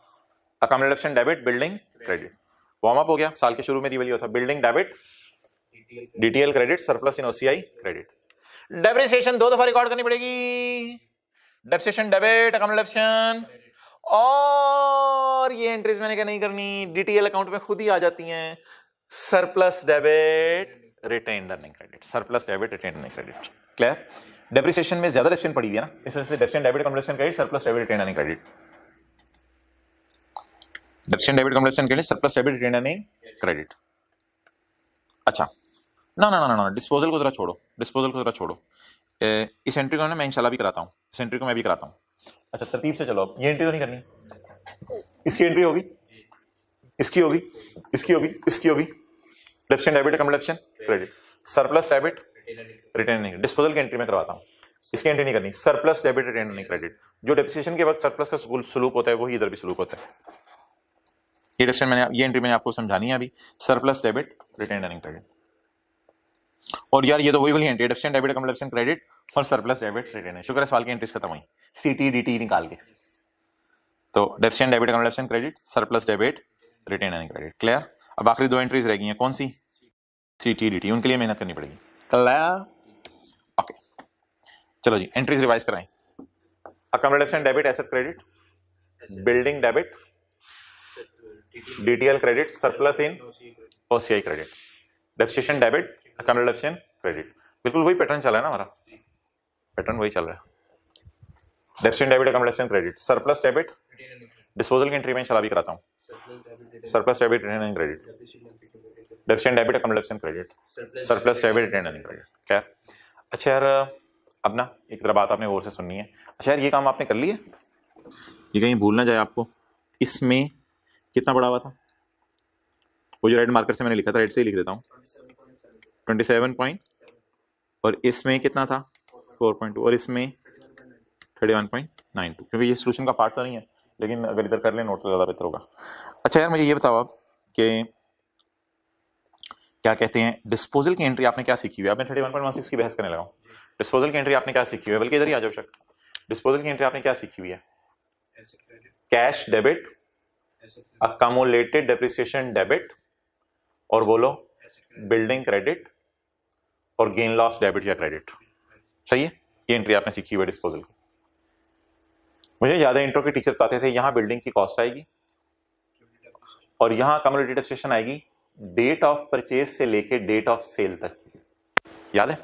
accumulation debit building credit warm up हो गया साल के शुरू में रिवेल्यू था building debit DTL credit surplus in OCI credit depreciation दो दफा रिकॉर्ड करनी पड़ेगी डेप्रिसिएशन डेबिट अकोमोडेशन और ये एंट्रीज मैंने क्या नहीं करनी डीटीएल अकाउंट में खुद ही आ जाती हैं surplus debit retained earning credit surplus debit retained earning credit clear depreciation में ज्यादा डेप्शन पड़ी हुई है ना इस वजह से depreciation debit completion credit surplus debit retained earning credit depreciation debit completion credit surplus debit retained earning credit अच्छा ना ना ना ना डिस्पोजल को जरा छोड़ो डिस्पोजल को जरा छोड़ो इस एंट्री को मैं इंशाल्लाह भी कराता हूँ इस एंट्री को मैं भी कराता हूँ अच्छा तरतीब से चलो ये एंट्री तो नहीं करनी इसकी एंट्री होगी इसकी होगी इसकी होगी इसकी होगी डेप्शन डेबिट कम depreciation credit surplus debit return नहीं डिस्पोजल की एंट्री में करवाता हूँ इसकी एंट्री नहीं करनी सरप्लस डेबिट रिटर्न नहीं क्रेडिट जो डेप्रिसिएशन के वक्त सरप्लस का सलूक होता है वही इधर भी सलूक होता है ये डेप्शन मैंने ये एंट्री मैंने आपको समझानी है अभी surplus debit return earning credit और यार ये तो वही वाली entry deficient debit completion credit और सरप्लस डेबिट रिटेन है शुक्र है सवाल की एंट्रीज खत्म हुई सी टी डी टी निकाल के तो deficient debit completion credit surplus debit retained and credit clear अब आखिरी दो एंट्रीज रह गई हैं कौन सी सी टी डी टी उनके लिए मेहनत करनी पड़ेगी क्लियर ओके चलो जी एंट्रीज रिवाइज कराएं account reduction debit asset credit building debit DTL credit surplus in OCI credit depreciation debit account reduction credit बिल्कुल वही पैटर्न चला है ना हमारा पैटर्न वही चल रहा है depreciation debit account reduction credit surplus debit disposal की एंट्री में चला भी कराता हूँ surplus debit retained and credit depreciation debit account reduction credit surplus debit retained and credit क्या अच्छा यार अब ना एक तरह बात आपने और से सुननी है अच्छा यार ये काम आपने कर लिया ये कहीं भूल ना जाए आपको इसमें कितना पड़ा हुआ था वो जो रेड मार्कर से मैंने लिखा था रेड से ही लिख देता हूँ ट्वेंटी सेवन पॉइंट और इसमें कितना था फोर पॉइंट टू और इसमें thirty one point nine two क्योंकि ये सोल्यूशन का पार्ट तो नहीं है लेकिन अगर इधर कर लें नोट तो ज़्यादा बेहतर होगा अच्छा यार मुझे ये बताओ आप कि क्या कहते हैं डिस्पोजल की एंट्री आपने क्या सीखी हुई आपने thirty one point one six की बहस करने लगा डिस्पोजल की एंट्री आपने क्या सीखी हुई है बल्कि इधर ही आ जाओ शक डिस्पोजल की एंट्री आपने क्या सीखी हुई है cash debit accumulated depreciation debit और बोलो बिल्डिंग क्रेडिट और गेन लॉस डेबिट या क्रेडिट सही है ये एंट्री आपने सीखी हुई डिस्पोजल की मुझे ज़्यादा इंट्रो के टीचर बताते थे यहां बिल्डिंग की कॉस्ट आएगी और यहां कम्युनिटी टैक्सेशन आएगी डेट ऑफ परचेज से लेके डेट ऑफ सेल तक याद है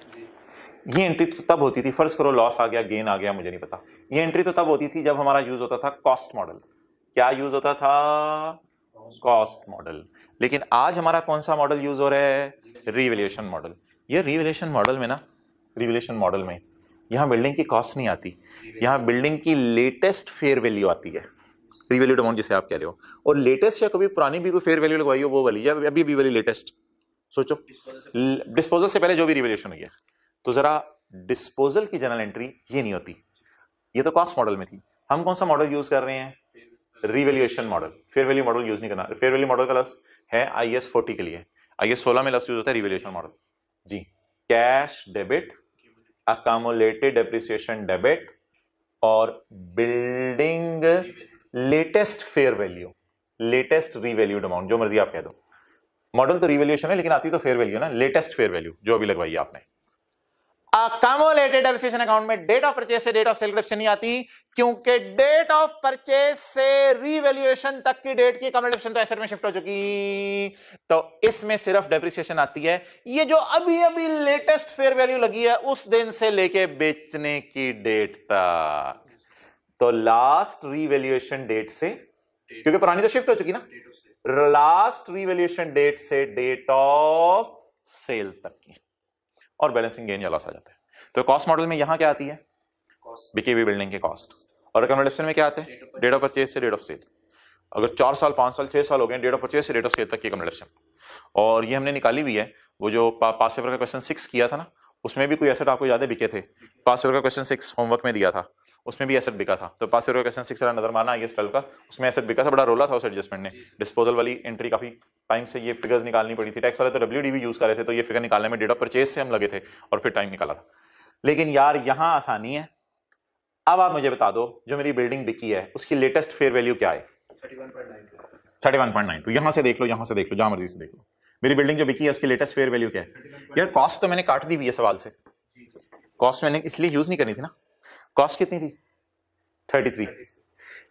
ये एंट्री तो तब होती थी फर्स्ट करो लॉस आ गया गेन आ गया मुझे नहीं पता ये एंट्री तो तब होती थी जब हमारा यूज होता था कॉस्ट मॉडल क्या यूज होता था कॉस्ट मॉडल लेकिन आज हमारा कौन सा मॉडल यूज हो रहा है रिवेल्यूशन मॉडल ये रिवेलेशन मॉडल में ना रिवेलेशन मॉडल में यहाँ बिल्डिंग की कॉस्ट नहीं आती यहाँ बिल्डिंग की लेटेस्ट फेयर वैल्यू आती है रिवेल्यूड अमाउंट जिसे आप कह रहे हो और लेटेस्ट या कभी पुरानी भी कोई फेयर वैल्यू लगवाई हो वो वाली या अभी भी वाली लेटेस्ट सोचो डिस्पोजल से पहले जो भी रिवेल्यूशन हुई है तो ज़रा डिस्पोजल की जनरल एंट्री ये नहीं होती ये तो कॉस्ट मॉडल में थी हम कौन सा मॉडल यूज़ कर रहे हैं revaluation model fair value model use नहीं करना फेयर वैल्यू मॉडल का लफ्स है आई एस फोर्टी के लिए आई एस सोलह में लफ्स यूज़ होता है रिवेल्यूशन मॉडल जी cash debit accumulated appreciation debit और building latest fair value latest revalued amount जो मर्जी आप कह दो मॉडल तो रीवैल्यूएशन है लेकिन आती तो फेयर वैल्यू ना लेटेस्ट फेयर वैल्यू जो अभी लगवाई आपने अकोमोलेटेड एबसेशन अकाउंट में डेट ऑफ परचेज से डेट ऑफ सेल डिडक्शन नहीं आती क्योंकि डेट ऑफ परचेज से रीवैल्यूएशन तक की डेट की अकोमोडेशन तो एसेट में शिफ्ट हो चुकी तो इसमें सिर्फ डेप्रिसिएशन आती है ये जो अभी अभी लेटेस्ट फेयर वैल्यू लगी है उस दिन से लेके बेचने की डेट तक तो लास्ट रीवैल्यूएशन डेट से क्योंकि पुरानी तो शिफ्ट हो चुकी ना लास्ट रीवैल्यूएशन डेट से डेट ऑफ सेल तक की और बैलेंसिंग गेन या लॉस आ जाता है तो कॉस्ट मॉडल में यहाँ क्या आती है बिके बिकेवी बिल्डिंग के कॉस्ट और रिकमेंडेशन में क्या आते हैं डेट ऑफ परचेज से डेट ऑफ सेल अगर चार साल पाँच साल छः साल हो गए डेट ऑफ परचेज से डेट ऑफ सेल तक की रिकमेंडेशन और ये हमने निकाली हुई है वो जो पास पेपर का क्वेश्चन सिक्स किया था ना उसमें भी कोई एसेट आपको याद है बिके थे पास पेपर का क्वेश्चन सिक्स होमवर्क में दिया था उसमें भी एसेट बिका था तो पास सिक्स नजर माना आई का उसमें एसेट बिका था बड़ा रोला था उस एडजस्टमेंट ने डिस्पोजल वाली एंट्री काफी टाइम से ये फिगर्स निकालनी पड़ी थी टैक्स वाले तो डब्ल्यू यूज कर रहे थे तो ये फिगर निकालने में डेट ऑफ परचेज से हम लगे थे और फिर टाइम निकाला था लेकिन यार यहाँ आसानी है अब आप मुझे बता दो जो मेरी बिल्डिंग बिकी है उसकी लेटेस्ट फेयर वैल्यू क्या है thirty one point nine two यहाँ से देख लो यहाँ से देख लो जहाँ मर्जी से देख लो मेरी बिल्डिंग जो बिकी है उसकी लेटेस्ट फेयर वैल्यू क्या है यार कॉस्ट तो मैंने काट दी हुई है सवाल से कॉस्ट मैंने इसलिए यूज नहीं करनी थी ना कॉस्ट कितनी थी थर्टी थ्री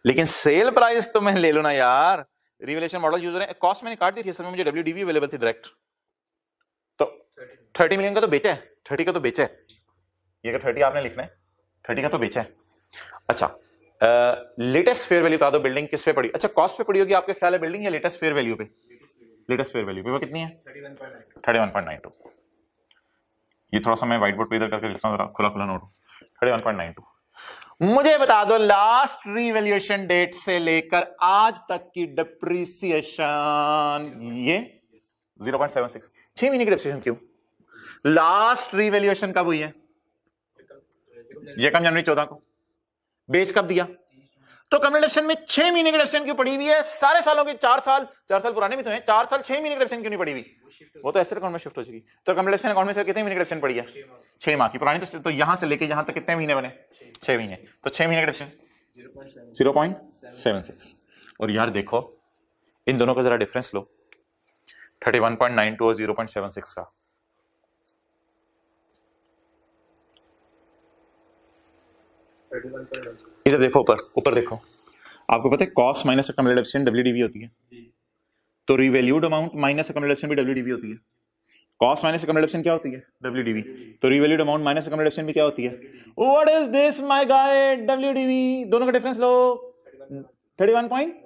लेकिन सेल प्राइस तो मैं ले लो ना यार रिवेलेशन मॉडल यूज हो रहे कॉस्ट मैंने काट दी थी मुझे डब्ल्यू डी अवेलेबल थी डायरेक्ट तो थर्टी मिलियन का तो बेचा है थर्टी का तो बेचा है ये थर्टी आपने लिखना है थर्टी का तो बेचा है अच्छा लेटेस्ट फेयर वैल्यू का दो तो बिल्डिंग किस पे पड़ी अच्छा कॉस्ट पे पड़ी होगी आपका ख्याल है बिल्डिंग या लेटेस्ट फेयर वैल्यू पे लेटेस्ट फेयर वैल्यू पे वो कितनी है thirty one point nine two ये थोड़ा सा मैं व्हाइट बोर्ड पर इधर करके लिखता हूँ खुला खुला note thirty one point nine two मुझे बता दो लास्ट रीवैल्यूएशन डेट से लेकर आज तक की डिप्रिसिएशन ये 0.76 छह महीने की डिप्रिसिएशन क्यों लास्ट रीवैल्यूएशन कब हुई है ये कम जनवरी चौदह को बेच कब दिया तो कम्युनिडेप्शन में छह महीने की डिप्रेशन क्यों पड़ी हुई है सारे सालों के चार साल चार साल पुराने भी तो हैं चार साल छह महीने की डिप्रेशन क्यों नहीं पड़ी हुई वो, तो ऐसे अकाउंट में शिफ्ट हो चुकी तो कम्युनिडेप्शन अकाउंट में सर कितने महीने की डिप्रेशन पड़ी है छह माह की पुरानी तो, तो यहां से लेके यहां तक कितने महीने बने छ महीने तो छह महीने का difference zero point seven six और यार देखो इन दोनों का ज़रा डिफरेंस लो thirty one point nine two और जीरो पॉइंट सेवन सिक्स का इधर देखो ऊपर ऊपर देखो आपको पता है कॉस्ट माइनस अकोमोडेशन डब्ल्यू होती है तो रिवेल्यूड अमाउंट माइनस अकोमोडेशन भी डब्ल्यू होती है कॉस माइनस अकोमोडेशन क्या होती है डब्ल्यू डी तो रिवेल्यूड अमाउंट माइनस अकोमोडेशन भी क्या होती है what is this my guide W दोनों का डिफरेंस लो थर्टी वन पॉइंट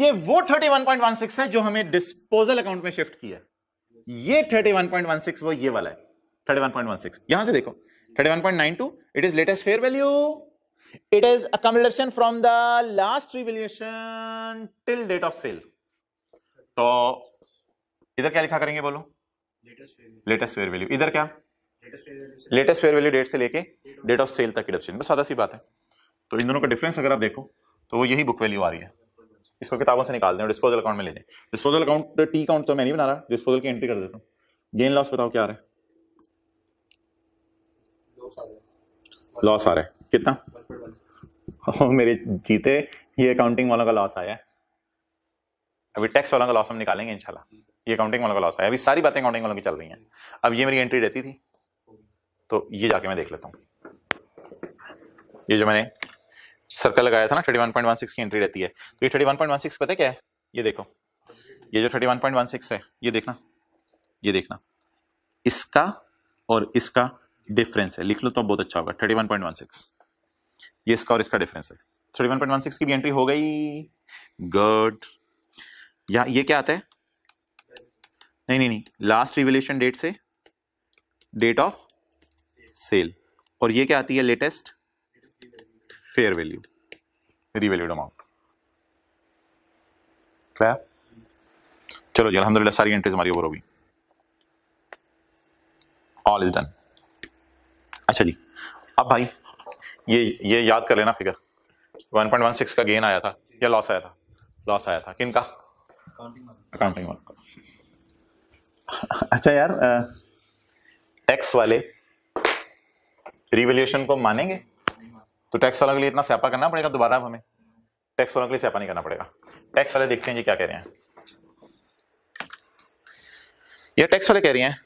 ये वो thirty one one point six है जो हमें डिस्पोजल अकाउंट में शिफ्ट किया ये thirty one one point six वो ये वाला है thirty one one point six यहां से देखो thirty one point nine two it is latest fair value it is accumulation from the last revaluation till date of sale तो इधर क्या लिखा करेंगे बोलो लेटेस्ट फेयर वैल्यू इधर क्या लेटेस्ट फेयर वैल्यू डेट से लेके डेट ऑफ सेल तक डिडक्शन बस सादा सी बात है तो इन दोनों का डिफरेंस अगर आप देखो तो वो यही बुक वैल्यू आ रही है इसको किताबों से निकाल दें और डिस्पोजल अकाउंट में ले लें डिस्पोजल अकाउंट टी अकाउंट तो मैं नहीं बना रहा डिस्पोजल की एंट्री कर देता हूँ गेन लॉस बताओ क्या आ रहा है लॉस आ रहा है कितना मेरे जीते ये अकाउंटिंग वालों का लॉस आया है अभी टैक्स वालों का लॉस हम निकालेंगे इंशाल्लाह ये अकाउंटिंग वालों का लॉस आया अभी सारी बातें अकाउंटिंग वालों की चल रही हैं अब ये मेरी एंट्री रहती थी तो ये जाके मैं देख लेता हूँ ये जो मैंने सर्कल लगाया था ना thirty one point one six की एंट्री रहती है तो ये thirty one point one six पता क्या है ये देखो ये जो thirty one point one six है ये देखना ये देखना इसका और इसका डिफरेंस है लिख लो तो बहुत अच्छा होगा thirty one point one six ये इसका और इसका डिफरेंस है thirty one point one six की भी एंट्री हो गई गुड या ये क्या आता है नहीं नहीं नहीं लास्ट रिवोल्यूशन डेट से डेट ऑफ सेल और ये क्या आती है latest fair value revalued amount clear चलो जी अलहमदुल्ला सारी एंट्रीज हमारी ओवर होगी ऑल इज डन अच्छा जी अब भाई ये ये याद कर लेना फिगर 1.16 का गेन आया था या लॉस आया था लॉस आया था किन किनका अकाउंटिंग वाला अच्छा यार टैक्स वाले रिवेल्यूशन को मानेंगे तो टैक्स वालों के लिए इतना स्यापा करना पड़ेगा दोबारा हमें टैक्स वालों के लिए स्यापा नहीं करना पड़ेगा टैक्स वाले देखते हैं जी क्या कह रहे हैं ये टैक्स वाले कह रही हैं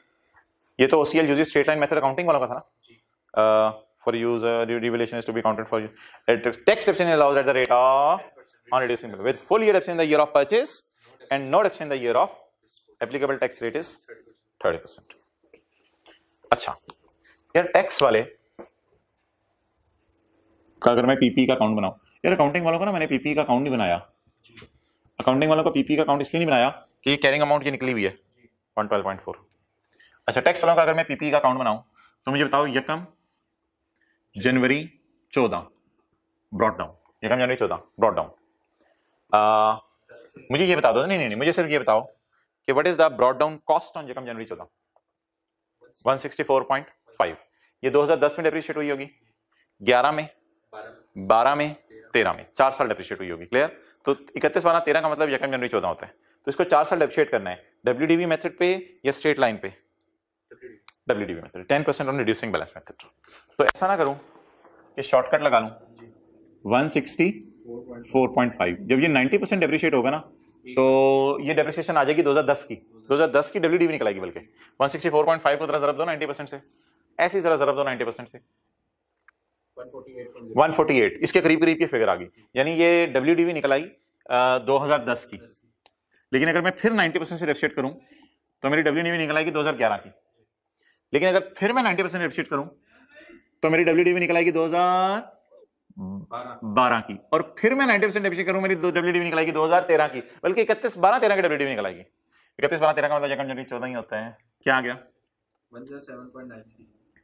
ये तो OCL UG straight line method accounting वालों का था ना for use revaluation is to be counted for tax allowed at the rate of on reducing with full year in the year of purchase and no depreciation in the year of applicable tax rate is thirty percent अच्छा यार tax वाले का अगर मैं PP e का account बनाऊ यार accounting वालों को ना मैंने पीपी e का अकाउंट नहीं बनाया अकाउंटिंग वालों को पीपी e का अकाउंट इसलिए नहीं बनाया कि कैरिंग अमाउंट की निकली हुई है वन ट्वेल्व पॉइंट फोर अच्छा टैक्स वालों का अगर मैं पीपी का अकाउंट बनाऊ तो मुझे बताओ यकम जनवरी चौदह ब्रॉड डाउन यकम जनवरी चौदह ब्रॉड डाउन मुझे ये बता दो नहीं नहीं नहीं मुझे सिर्फ ये बताओ कि what is the broad down cost on जकम जनवरी चौदह वन ये 2010 में डेप्रिशिएट हुई होगी 11 में 12 में 13 में चार साल डेप्रिशिएट हुई होगी क्लियर तो इकतीस बारह तेरह का मतलब यकम जनवरी चौदह होता है तो इसको चार साल डेप्रिशिएट करना है डब्ल्यू मेथड पे या स्ट्रेट लाइन पे W method ten percent on reducing balance method तो ऐसा ना करूं कि शॉर्टकट लगा लूं फाइव जब ये नाइन्टी परसेंट डेप्रिशिएट होगा ना तो ये डेप्रिसिएशन आ जाएगी 2010 की 2010 की डब्ल्यू डी निकलेगी बल्कि 164.5 को जरा जरब दो 90 परसेंट से ऐसे जरा जरा दो 90 परसेंट से 148 इसके करीब करीब की फिगर आ गई यानी ये डब्ल्यू डी भी निकल आई दो की लेकिन अगर मैं फिर 90 परसेंट से रेपसेट करूं तो मेरी डब्ल्यू डी भी निकल आएगी दो की लेकिन अगर फिर मैं नाइन्टी परसेंट रेपसेट करूँ तो मेरी डब्ल्यू डी भी निकल आएगी दो हजार बारह की और फिर मैं नाइनटी परसेंट एफिशिएंट करूँ मेरी डब्ल्यू डी निकलाएगी दो हजार तेरह की बल्कि इकतीस बारह तेरह की डब्ल्यू डी निकलाएगी इकतीस बारह तेरह का मतलब जकम जनवरी चौदह ही होता है क्या आ गया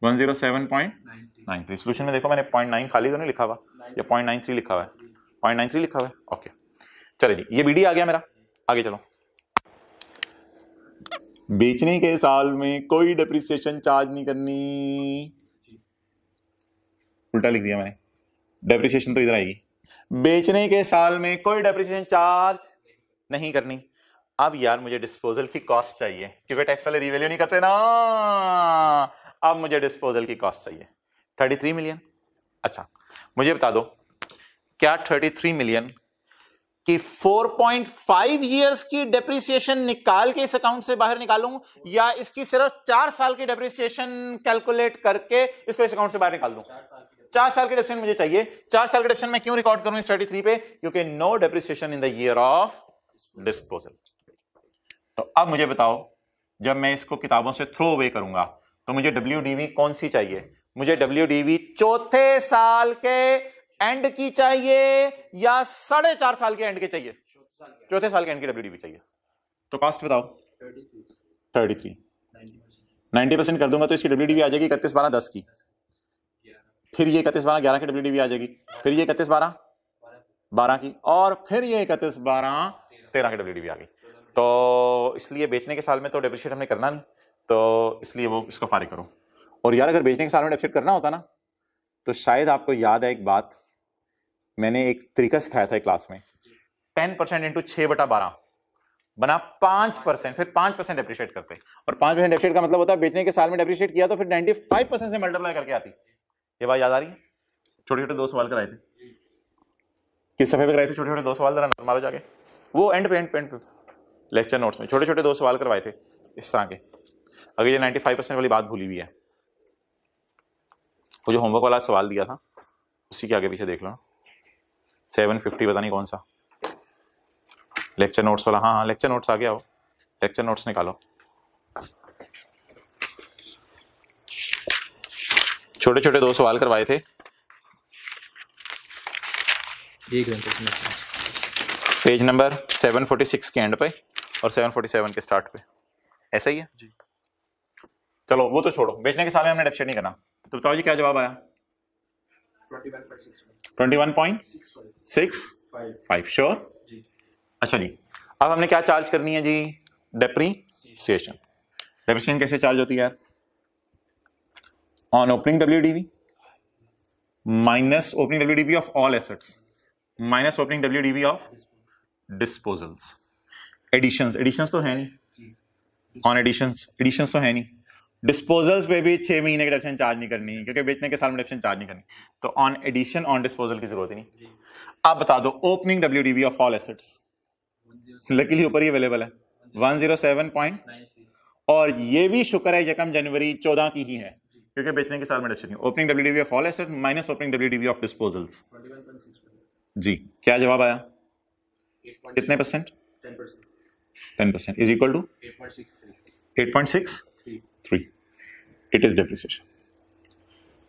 one zero seven point nine three solution में देखो मैंने पॉइंट नाइन खाली तो नहीं लिखा हुआ या पॉइंट नाइन थ्री लिखा हुआ है पॉइंट नाइन थ्री लिखा हुआ है ओके चलिए जी ये बीडी आ गया मेरा आगे चलो बेचने के साल में कोई डिप्रिसिएशन चार्ज नहीं करनी उल्टा लिख दिया मैंने डेप्रिसिएशन तो इधर आएगी बेचने के साल में कोई डेप्रिसिएशन चार्ज नहीं करनी अब यार मुझे डिस्पोजल की कॉस्ट चाहिए क्योंकि टैक्स वाले रिवेल्यू नहीं करते ना अब मुझे डिस्पोजल की कॉस्ट चाहिए थर्टी थ्री मिलियन अच्छा मुझे बता दो क्या थर्टी थ्री मिलियन कि 4.5 इयर्स की डेप्रिसिएशन निकाल के इस अकाउंट से बाहर निकालूं या इसकी सिर्फ चार साल की डेप्रिसिएशन कैलकुलेट करके इसको इस अकाउंट से बाहर निकाल दूं चार साल के डेप्रिसिएशन मुझे चाहिए चार साल के डेप्रिसिएशन में क्यों रिकॉर्ड करूं स्टडी थ्री पे क्योंकि no depreciation in the year of disposal तो अब मुझे बताओ जब मैं इसको किताबों से थ्रो अवे करूंगा तो मुझे डब्ल्यू कौन सी चाहिए मुझे डब्ल्यू चौथे साल के एंड की चाहिए या साढ़े चार साल के एंड के चाहिए चौथे साल के एंड की डब्ल्यू चाहिए तो कास्ट बताओ थर्टी थ्री नाइनटी परसेंट कर दूंगा तो इसकी डब्ल्यू आ जाएगी इकतीस बारह दस की फिर ये इकतीस बारह ग्यारह की डब्ल्यू आ जाएगी फिर ये इकतीस बारह बारह की और फिर ये इकतीस बारह तेरह की डब्ल्यू आ गई तो इसलिए बेचने के साल में तो डेप्रिशिएट हमने करना नहीं तो इसलिए वो इसको फारिग करो और यार अगर बेचने के साल में डेप्रिशिएट करना होता ना तो शायद आपको याद है एक बात मैंने एक तरीका सिखाया था क्लास में टेन परसेंट इंटू छह बटा बारह बना पांच परसेंट फिर पांच परसेंट डेप्रिशिएट करते और पांच परसेंट डेप्रिशिएट का मतलब होता है बेचने के साल में डेप्रिशिएट किया तो फिर नाइनटी फाइव परसेंट से मल्टीप्लाई करके आती ये बात याद आ रही है छोटे छोटे दो सवाल कराए थे किस सफे पे कराए थे छोटे छोटे दो सवाल जरा मारो जाके वो एंड पे एंड पे एंड पे लेक्चर नोट्स में छोटे छोटे दो सवाल करवाए थे इस तरह के अगर ये नाइन्टी फाइव परसेंट वाली बात भूली हुई है वो जो होमवर्क वाला सवाल दिया था उसी के आगे पीछे देख लो सेवन फिफ्टी पता नहीं कौन सा लेक्चर नोट्स वाला हाँ हाँ लेक्चर नोट्स आ गया हो लेक्चर नोट्स निकालो छोटे छोटे दो सवाल करवाए थे page number seven forty six के एंड पे और सेवन फोर्टी सेवन के स्टार्ट पे ऐसा ही है जी चलो वो तो छोड़ो बेचने के सामने हमने डेपशेट नहीं करना तो बताओ जी क्या जवाब आया श्योर तो अच्छा जी अब हमने क्या चार्ज करनी है जी डेप्रीसिएशन डेप्रीसिएशन कैसे चार्ज होती है यार on opening W D minus opening W D of all assets minus opening W D of disposals additions additions तो है नहीं ऑन एडिशंस एडिशंस तो है नहीं डिस्पोजल्स पे भी छह महीने की डिडक्शन चार्ज नहीं करनी क्योंकि बेचने के साल में डिडक्शन चार्ज नहीं करनी तो ऑन एडिशन ऑन डिस्पोजल की जरूरत ही नहीं आप बता दो opening W D B of all assets luckily ऊपर ही अवेलेबल है वन जीरो सेवन पॉइंट और ये भी शुक्र है यकम जनवरी चौदह की ही है क्योंकि बेचने के साल में deduction opening W D B of all asset minus opening W D B of disposals जी क्या जवाब आया कितने percent ten percent is equal to eight point six 3. It is depreciation.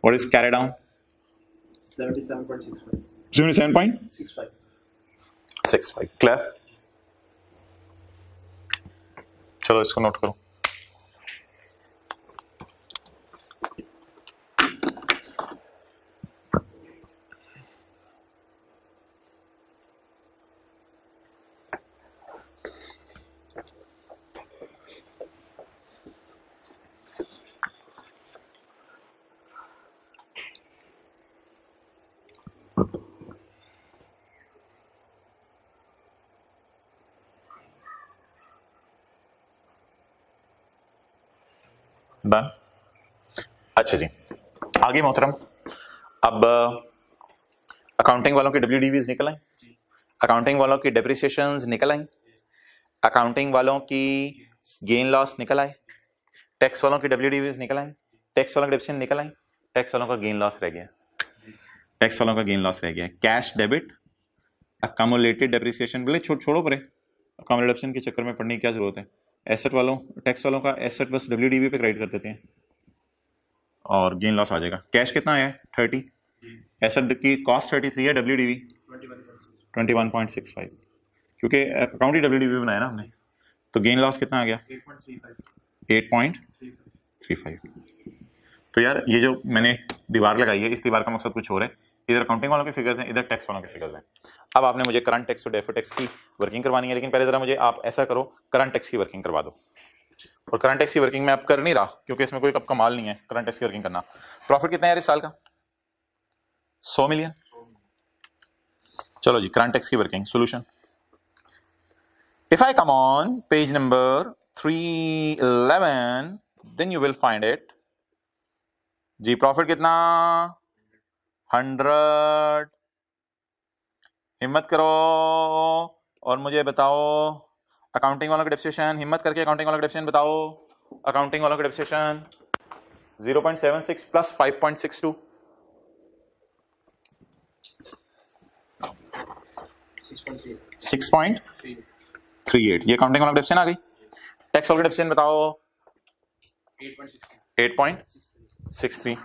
What is carry down? 77.65. 77.65. 65. Clear चलो इसको note करो आगे मोहतरम अब अकाउंटिंग uh, वालों के डब्ल्यू निकल आए अकाउंटिंग वालों की डेप्रिसिएशन निकल आई अकाउंटिंग वालों की गेन लॉस निकल आए टैक्स वालों की डब्ल्यू निकल आई टैक्स वालों की डिप्शन निकल आई टैक्स वालों का गेन लॉस रह गया टैक्स वालों का गेन लॉस रह गया कैश डेबिट अकामोलेटेड डेप्रिसिएशन बोले छोड़ छोड़ो परे अकामोलेट के चक्कर में पढ़ने की क्या जरूरत है एसेट वालों टैक्स वालों का एसेट बस डब्ल्यू पे क्रेडिट कर देते हैं और गेन लॉस आ जाएगा कैश कितना आया थर्टी एसेट की कॉस्ट थर्टी थ्री है W D V twenty one point six five क्योंकि अकाउंट ही डब्ल्यू डी वी बनाया ना हमने तो गेन लॉस कितना आ गया एट पॉइंट थ्री फाइव तो यार ये जो मैंने दीवार लगाई है इस दीवार का मकसद कुछ और है इधर अकाउंटिंग वालों के फिगर्स हैं इधर टैक्स वालों के फिगर्स हैं अब आपने मुझे करंट टैक्स और डेफो टैक्स की वर्किंग करवानी है लेकिन पहले ज़रा मुझे आप ऐसा करो करंट टैक्स की वर्किंग करवा दो और करंट एक्स की वर्किंग में आप कर नहीं रहा क्योंकि इसमें कोई आपका माल नहीं है करंट एक्स की वर्किंग करना प्रॉफिट कितना है इस साल का सौ मिलियन चलो जी करंट एक्स की working solution if I come on page number three eleven then you will find it जी प्रॉफिट कितना हंड्रेड हिम्मत करो और मुझे बताओ अकाउंटिंग वालों का डिप्रेशन हिम्मत करके अकाउंटिंग वालों का डिप्रेशन बताओ अकाउंटिंग वालों का डिप्सिशन 0.76 प्लस 5.62 6.38 ये अकाउंटिंग वालों का डिप्सिशन आ गई टैक्स वालों का डिप्सिशन बताओ 8.63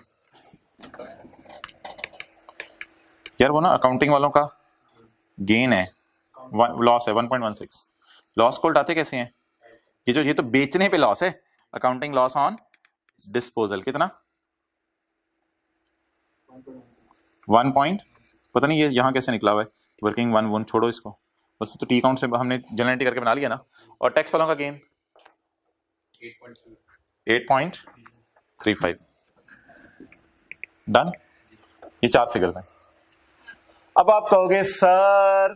यार वो ना अकाउंटिंग वालों का गेन है लॉस है 1.16 लॉस को उल्टाते कैसे हैं ये जो ये तो बेचने पे लॉस है अकाउंटिंग लॉस ऑन डिस्पोजल कितना वन पॉइंट पता नहीं ये यहाँ कैसे निकला हुआ है वर्किंग वन वन छोड़ो इसको बस तो टी अकाउंट से हमने जनरलिटी करके बना लिया ना और टैक्स वालों का gain eight point three five done ये चार फिगर्स हैं अब आप कहोगे सर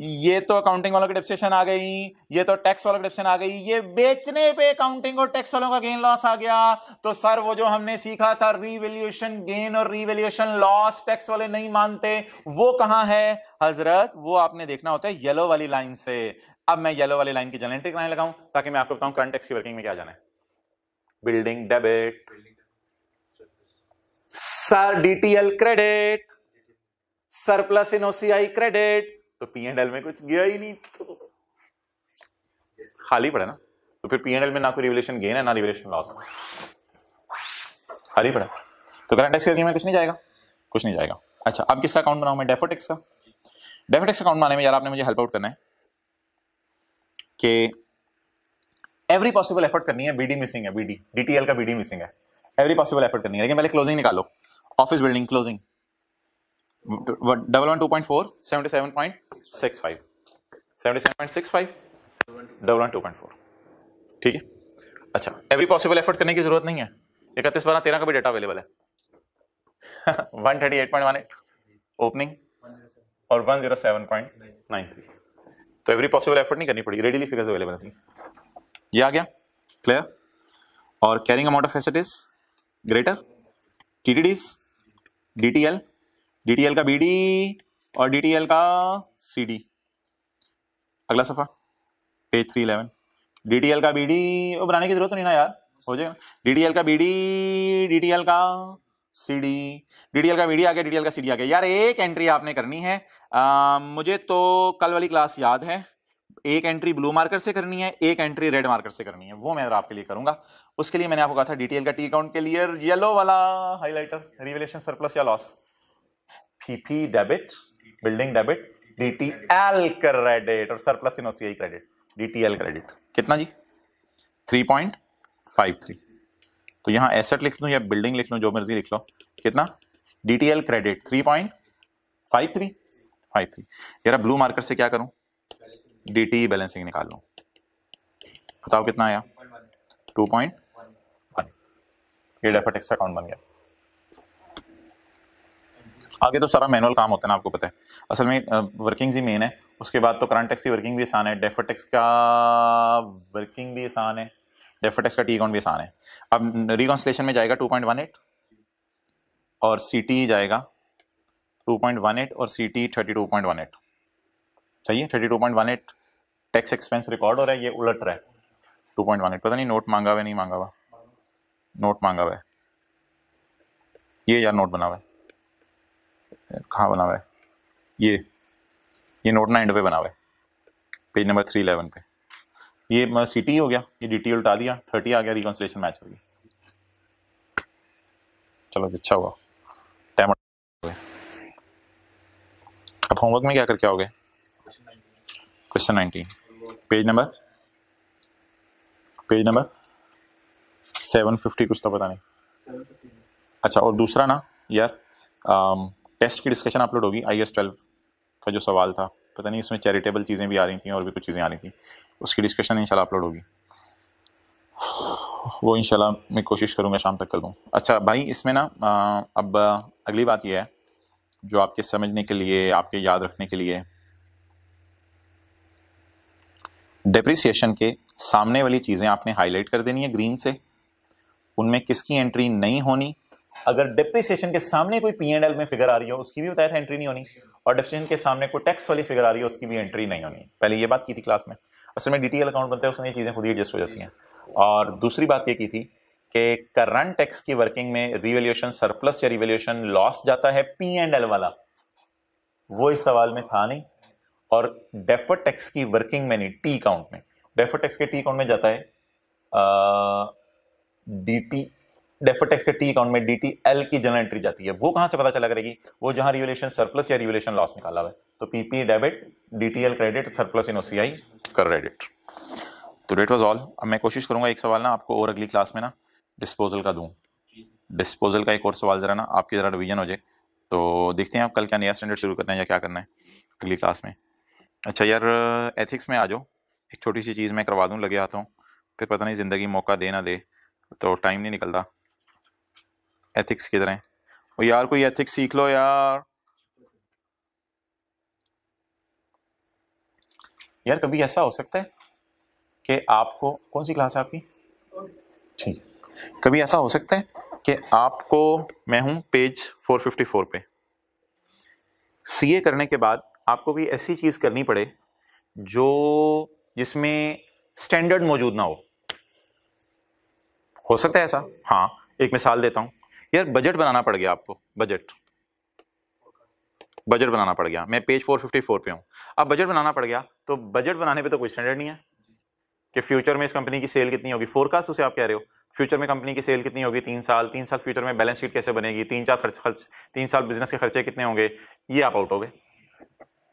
ये तो अकाउंटिंग वालों की डिप्सेशन आ गई ये तो टैक्स वालों की डिप्सेशन आ गई ये बेचने पे अकाउंटिंग और टैक्स वालों का गेन लॉस आ गया तो सर वो जो हमने सीखा था रिवेल्यूशन गेन और रिवेल्यूशन लॉस टैक्स वाले नहीं मानते वो कहां है हजरत वो आपने देखना होता है येलो वाली लाइन से अब मैं येलो वाली लाइन की जनरेटिक लाइन लगाऊं ताकि मैं आपको बताऊं करंट टैक्स की वर्किंग में क्या जाना है building debit sir DTL credit surplus in OCI credit तो पी एंड एल में कुछ गया ही नहीं तो खाली पड़ा ना तो फिर पी एंड एल में ना कोई रिवलेशन गेन है ना रिवलेशन लॉस खाली पड़ा तो करंट टैक्स में कुछ नहीं जाएगा कुछ नहीं जाएगा अच्छा अब किसका अकाउंट बनाऊ मैं डेफोटेक्स का डेफोटेक्स अकाउंट बनाने में यार आपने मुझे हेल्प आउट करना है कि एवरी पॉसिबल एफर्ट करनी है बीडी मिसिंग है बीडी डीटीएल का बीडी मिसिंग है एवरी पॉसिबल एफर्ट करनी है लेकिन पहले क्लोजिंग निकालो office building closing double one two point four seventy seven point six five seventy seven point six five double one two point four ठीक है अच्छा एवरी पॉसिबल एफर्ट करने की जरूरत नहीं है इकतीस बारह तेरह का भी डेटा अवेलेबल है one thirty eight point one eight opening और one zero seven point nine three तो एवरी पॉसिबल एफर्ट नहीं करनी पड़ी रेडीली फिगर्स अवेलेबल थी ये आ गया क्लियर और carrying amount of asset is greater T T Ds D T L DTL का बीडी और डीटीएल का सीडी अगला सफा पेज थ्री इलेवन डीटीएल का बीडी वो बनाने की जरूरत तो नहीं ना यार हो जाएगा डीटीएल का बीडी डीटीएल का सीडी डीटीएल का बीडी आ गया डीटीएल का सीडी आ गया यार एक एंट्री आपने करनी है आ, मुझे तो कल वाली क्लास याद है एक एंट्री ब्लू मार्कर से करनी है एक एंट्री रेड मार्कर से करनी है वो मैं आपके लिए करूंगा उसके लिए मैंने आपको कहा था डीटीएल का टी अकाउंट के लिए येलो वाला हाईलाइटर रिवेलेशन सरप्लस या loss CP debit building debit DTL credit और surplus in OCI credit DTL credit कितना जी 3.53 तो यहां एसेट लिख लो या बिल्डिंग लिख लो जो मर्जी लिख लो कितना डीटीएल क्रेडिट 3.53 53 जरा ब्लू मार्कर से क्या करूँ डीटी बैलेंसिंग e निकाल लो बताओ कितना आया 2.1 ये डेफर एक्स अकाउंट बन गया आगे तो सारा मैनुअल काम होता है ना आपको पता है असल में वर्किंग्स ही मेन है उसके बाद तो करंट टैक्स की वर्किंग भी आसान है डेफर टैक्स का वर्किंग भी आसान है डेफर टैक्स का टी अकाउंट भी आसान है अब रिकॉन्सलेशन में जाएगा टू पॉइंट वन एट और सी टी जाएगा टू पॉइंट वन एट और C T thirty two point one सही है thirty two point one eight tax expense record हो रहा है ये उलट रहा है टू पॉइंट वन एट पता नहीं नोट मांगा हुआ नहीं मांगा हुआ नोट मांगा हुआ है ये यार नोट बना हुआ है कहाँ बना हुआ है ये ये नोट नाइन पे बना हुआ है पेज नंबर थ्री इलेवन पे ये सी टी e हो गया ये डी टी e उल्टा दिया थर्टी आ गया रिकॉन्सलेशन मैच हो गया चलो अच्छा हुआ टाइम अब होमवर्क में क्या करके आओगे question nineteen page number page number seven fifty कुछ तो पता नहीं अच्छा और दूसरा ना यार आम, um, टेस्ट की डिस्कशन अपलोड होगी आई एस ट्वेल्व का जो सवाल था पता नहीं इसमें चैरिटेबल चीज़ें भी आ रही थी और भी कुछ चीज़ें आ रही थी उसकी डिस्कशन इनशाला अपलोड होगी वो इनशाला मैं कोशिश करूँगा शाम तक कर दूँ अच्छा भाई इसमें ना अब अगली बात यह है जो आपके समझने के लिए आपके याद रखने के लिए डिप्रिसिएशन के सामने वाली चीज़ें आपने हाईलाइट कर देनी है ग्रीन से उनमें किसकी एंट्री नहीं होनी अगर डिप्रिसिएशन के सामने कोई पी एंड एल में फिगर आ रही हो उसकी भी बताया था एंट्री नहीं होनी और डिप्रिसिएशन के सामने कोई टैक्स वाली फिगर आ रही हो उसकी भी एंट्री नहीं होनी पहले ये बात की थी क्लास में असल में डिटेल अकाउंट बनता है उसमें ये चीज़ें खुद ही एडजस्ट हो जाती हैं और दूसरी बात ये की थी कि करंट टैक्स की वर्किंग में रिवेल्यूशन सरप्लस या रिवेल्यूशन लॉस जाता है पी एंड एल वाला वो इस सवाल में था नहीं और डेफर टैक्स की वर्किंग में नहीं टी अकाउंट में डेफर टैक्स के टी अकाउंट में जाता है डी टी डेफोटेक्स के टी अकाउंट में टी एल की जनरल एंट्री जाती है वो कहां से पता चला करेगी वो जहां रिवलेशन सरप्लस या रिवलेशन लॉस निकाला हुआ है तो PP debit L credit surplus in OCI credit तो डेट वॉज ऑल अब मैं कोशिश करूंगा एक सवाल ना आपको और अगली क्लास में ना डिस्पोजल का दूँ डिस्पोजल का एक और सवाल ज़रा ना आपकी ज़रा रिविजन हो जाए तो देखते हैं आप कल क्या नया स्टैंडर्ड शुरू करना है या क्या करना है अगली क्लास में अच्छा यार एथिक्स में आ जाओ एक छोटी सी चीज़ मैं करवा दूँ लगे आता हूँ फिर पता नहीं ज़िंदगी मौका दे ना दे तो टाइम नहीं निकलता एथिक्स किधर तरह वो यार कोई एथिक्स सीख लो यार यार कभी ऐसा हो सकता है कि आपको कौन सी क्लास है आपकी ठीक कभी ऐसा हो सकता है कि आपको मैं हूं पेज 454 पे सीए करने के बाद आपको कोई ऐसी चीज़ करनी पड़े जो जिसमें स्टैंडर्ड मौजूद ना हो हो सकता है ऐसा हाँ एक मिसाल देता हूँ यार बजट बनाना पड़ गया आपको बजट बजट बनाना पड़ गया मैं पेज 454 पे हूँ अब बजट बनाना पड़ गया तो बजट बनाने पे तो कोई स्टैंडर्ड नहीं है कि फ्यूचर में इस कंपनी की सेल कितनी होगी फोरकास्ट उसे आप कह रहे हो फ्यूचर में कंपनी की सेल कितनी होगी तीन साल तीन साल फ्यूचर में बैलेंस शीट कैसे बनेगी तीन चार खर्च खर्च तीन साल बिजनेस के खर्चे कितने होंगे ये आप आउट हो गए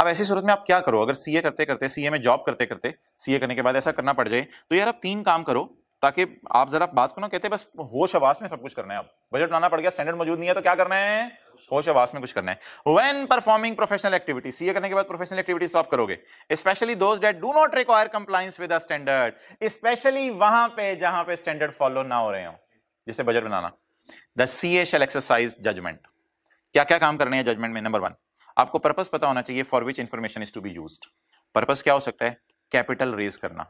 अब ऐसी सूरत में आप क्या करो अगर सीए करते करते सीए में जॉब करते करते सीए करने के बाद ऐसा करना पड़ जाए तो यार आप तीन काम करो ताकि आप जरा बात को ना कहते बस होश आवास में सब कुछ करना है अब बजट लाना पड़ गया स्टैंडर्ड मौजूद नहीं है तो क्या करना है होश आवास में कुछ करना है when performing professional activity CA करने के बाद प्रोफेशनल एक्टिविटीज तो आप करोगे specially those that do not require compliance with standard specially वहां पे जहां पे स्टैंडर्ड फॉलो ना हो रहे हो जिसे बजट बनाना the C A shall exercise judgement क्या क्या काम करने हैं जजमेंट में नंबर वन आपको पर्पज पता होना चाहिए for which information is to be use purpose क्या हो सकता है कैपिटल रेज करना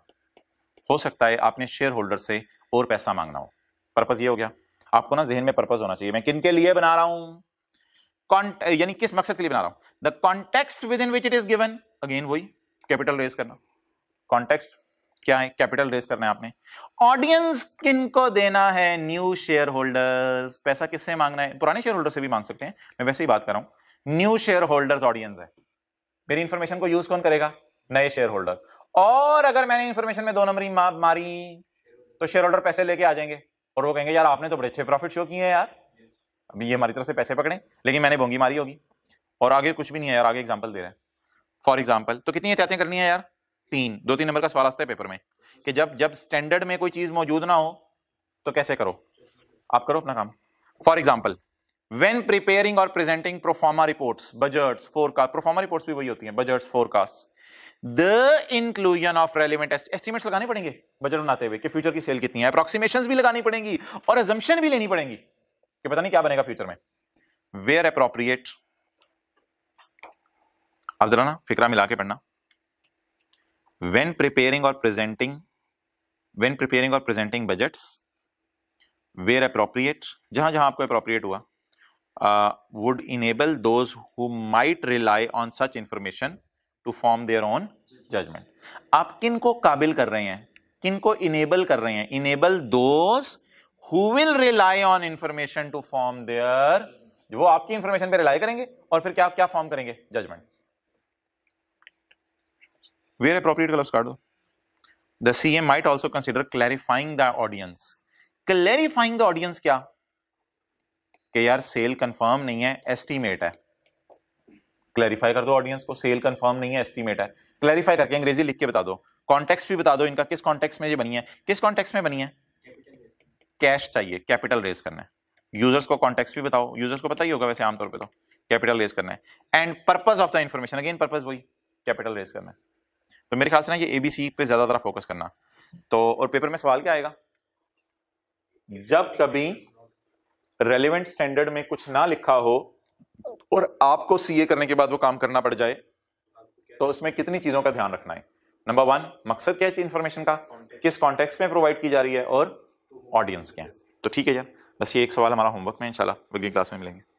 हो सकता है आपने शेयर होल्डर से और पैसा मांगना हो पर्पज ये हो गया आपको ना जहन में पर्पज होना चाहिए मैं किन के लिए बना रहा हूं यानी किस मकसद के लिए बना रहा हूं the context with in which it is given again वही कैपिटल रेज करना कॉन्टेक्स्ट क्या है कैपिटल रेज करना है आपने ऑडियंस किन को देना है न्यू शेयर होल्डर्स पैसा किससे मांगना है पुराने शेयर होल्डर से भी मांग सकते हैं मैं वैसे ही बात कर रहा हूं न्यू शेयर होल्डर्स ऑडियंस है मेरी इंफॉर्मेशन को यूज कौन करेगा नए शेयर होल्डर और अगर मैंने इन्फॉर्मेशन में दो नंबर मारी तो शेयर होल्डर पैसे लेके आ जाएंगे और वो कहेंगे यार आपने तो बड़े अच्छे प्रॉफिट शो किए हैं यार अभी ये हमारी तरफ से पैसे पकड़े लेकिन मैंने बोंगी मारी होगी और आगे कुछ भी नहीं है यार आगे एग्जाम्पल दे रहे हैं फॉर एग्जाम्पल तो कितनी एहतियातें करनी है यार तीन दो तीन नंबर का सवाल आता है पेपर में कि जब जब स्टैंडर्ड में कोई चीज मौजूद ना हो तो कैसे करो आप करो अपना काम फॉर एग्जाम्पल वेन प्रिपेयरिंग और presenting pro forma reports budgets forecast pro forma reports भी वही होती हैं budgets forecast the inclusion of relevant estimates लगाने पड़ेंगे बजट बनाते हुए कि फ्यूचर की सेल कितनी है अप्रोक्सीमेशन भी लगानी पड़ेंगी और एजम्पन भी लेनी पड़ेंगी कि पता नहीं क्या बनेगा फ्यूचर में वेयर अप्रोप्रिएट अब जरा ना फिक्रा मिला के पढ़ना वेन प्रिपेयरिंग और प्रेजेंटिंग वेन प्रिपेयरिंग और प्रेजेंटिंग बजट वेयर अप्रोप्रिएट जहां जहां आपको अप्रोप्रिएट हुआ would enable those who might rely on such information to form their own judgement आप किन को काबिल कर रहे हैं किन को इनेबल कर रहे हैं enable those who will rely on information to form their वो आपकी इंफॉर्मेशन पे रिलाई करेंगे और फिर क्या क्या फॉर्म करेंगे judgement where appropriate gloves card the C M might also consider clarifying the audience clarifying the audience क्या कि यार सेल कंफर्म नहीं है एस्टीमेट है क्लैरिफाई कर दो ऑडियंस को सेल कंफर्म नहीं है एस्टीमेट है क्लैरिफाई करके अंग्रेजी लिख के बता दो कॉन्टेक्स्ट भी बता दो इनका किस कॉन्टेक्स्ट में ये बनी है किस कॉन्टेक्स्ट में बनी है कैश चाहिए कैपिटल रेज करना है यूजर्स को कॉन्टेक्स्ट भी बताओ यूजर्स को पता ही होगा वैसे आमतौर पर तो कैपिटल रेज करना है and purpose of the information again purpose वही कैपिटल रेज करना है तो मेरे ख्याल से ना ये एबीसी पे ज्यादा तरह फोकस करना तो और पेपर में सवाल क्या आएगा जब कभी रेलिवेंट स्टैंडर्ड में कुछ ना लिखा हो और आपको सीए करने के बाद वो काम करना पड़ जाए तो उसमें कितनी चीजों का ध्यान रखना है नंबर वन मकसद क्या है इन्फॉर्मेशन का किस कॉन्टेक्स्ट में प्रोवाइड की जा रही है और ऑडियंस क्या है तो ठीक है यार बस ये एक सवाल हमारा होमवर्क में इंशाल्लाह अगली क्लास में मिलेंगे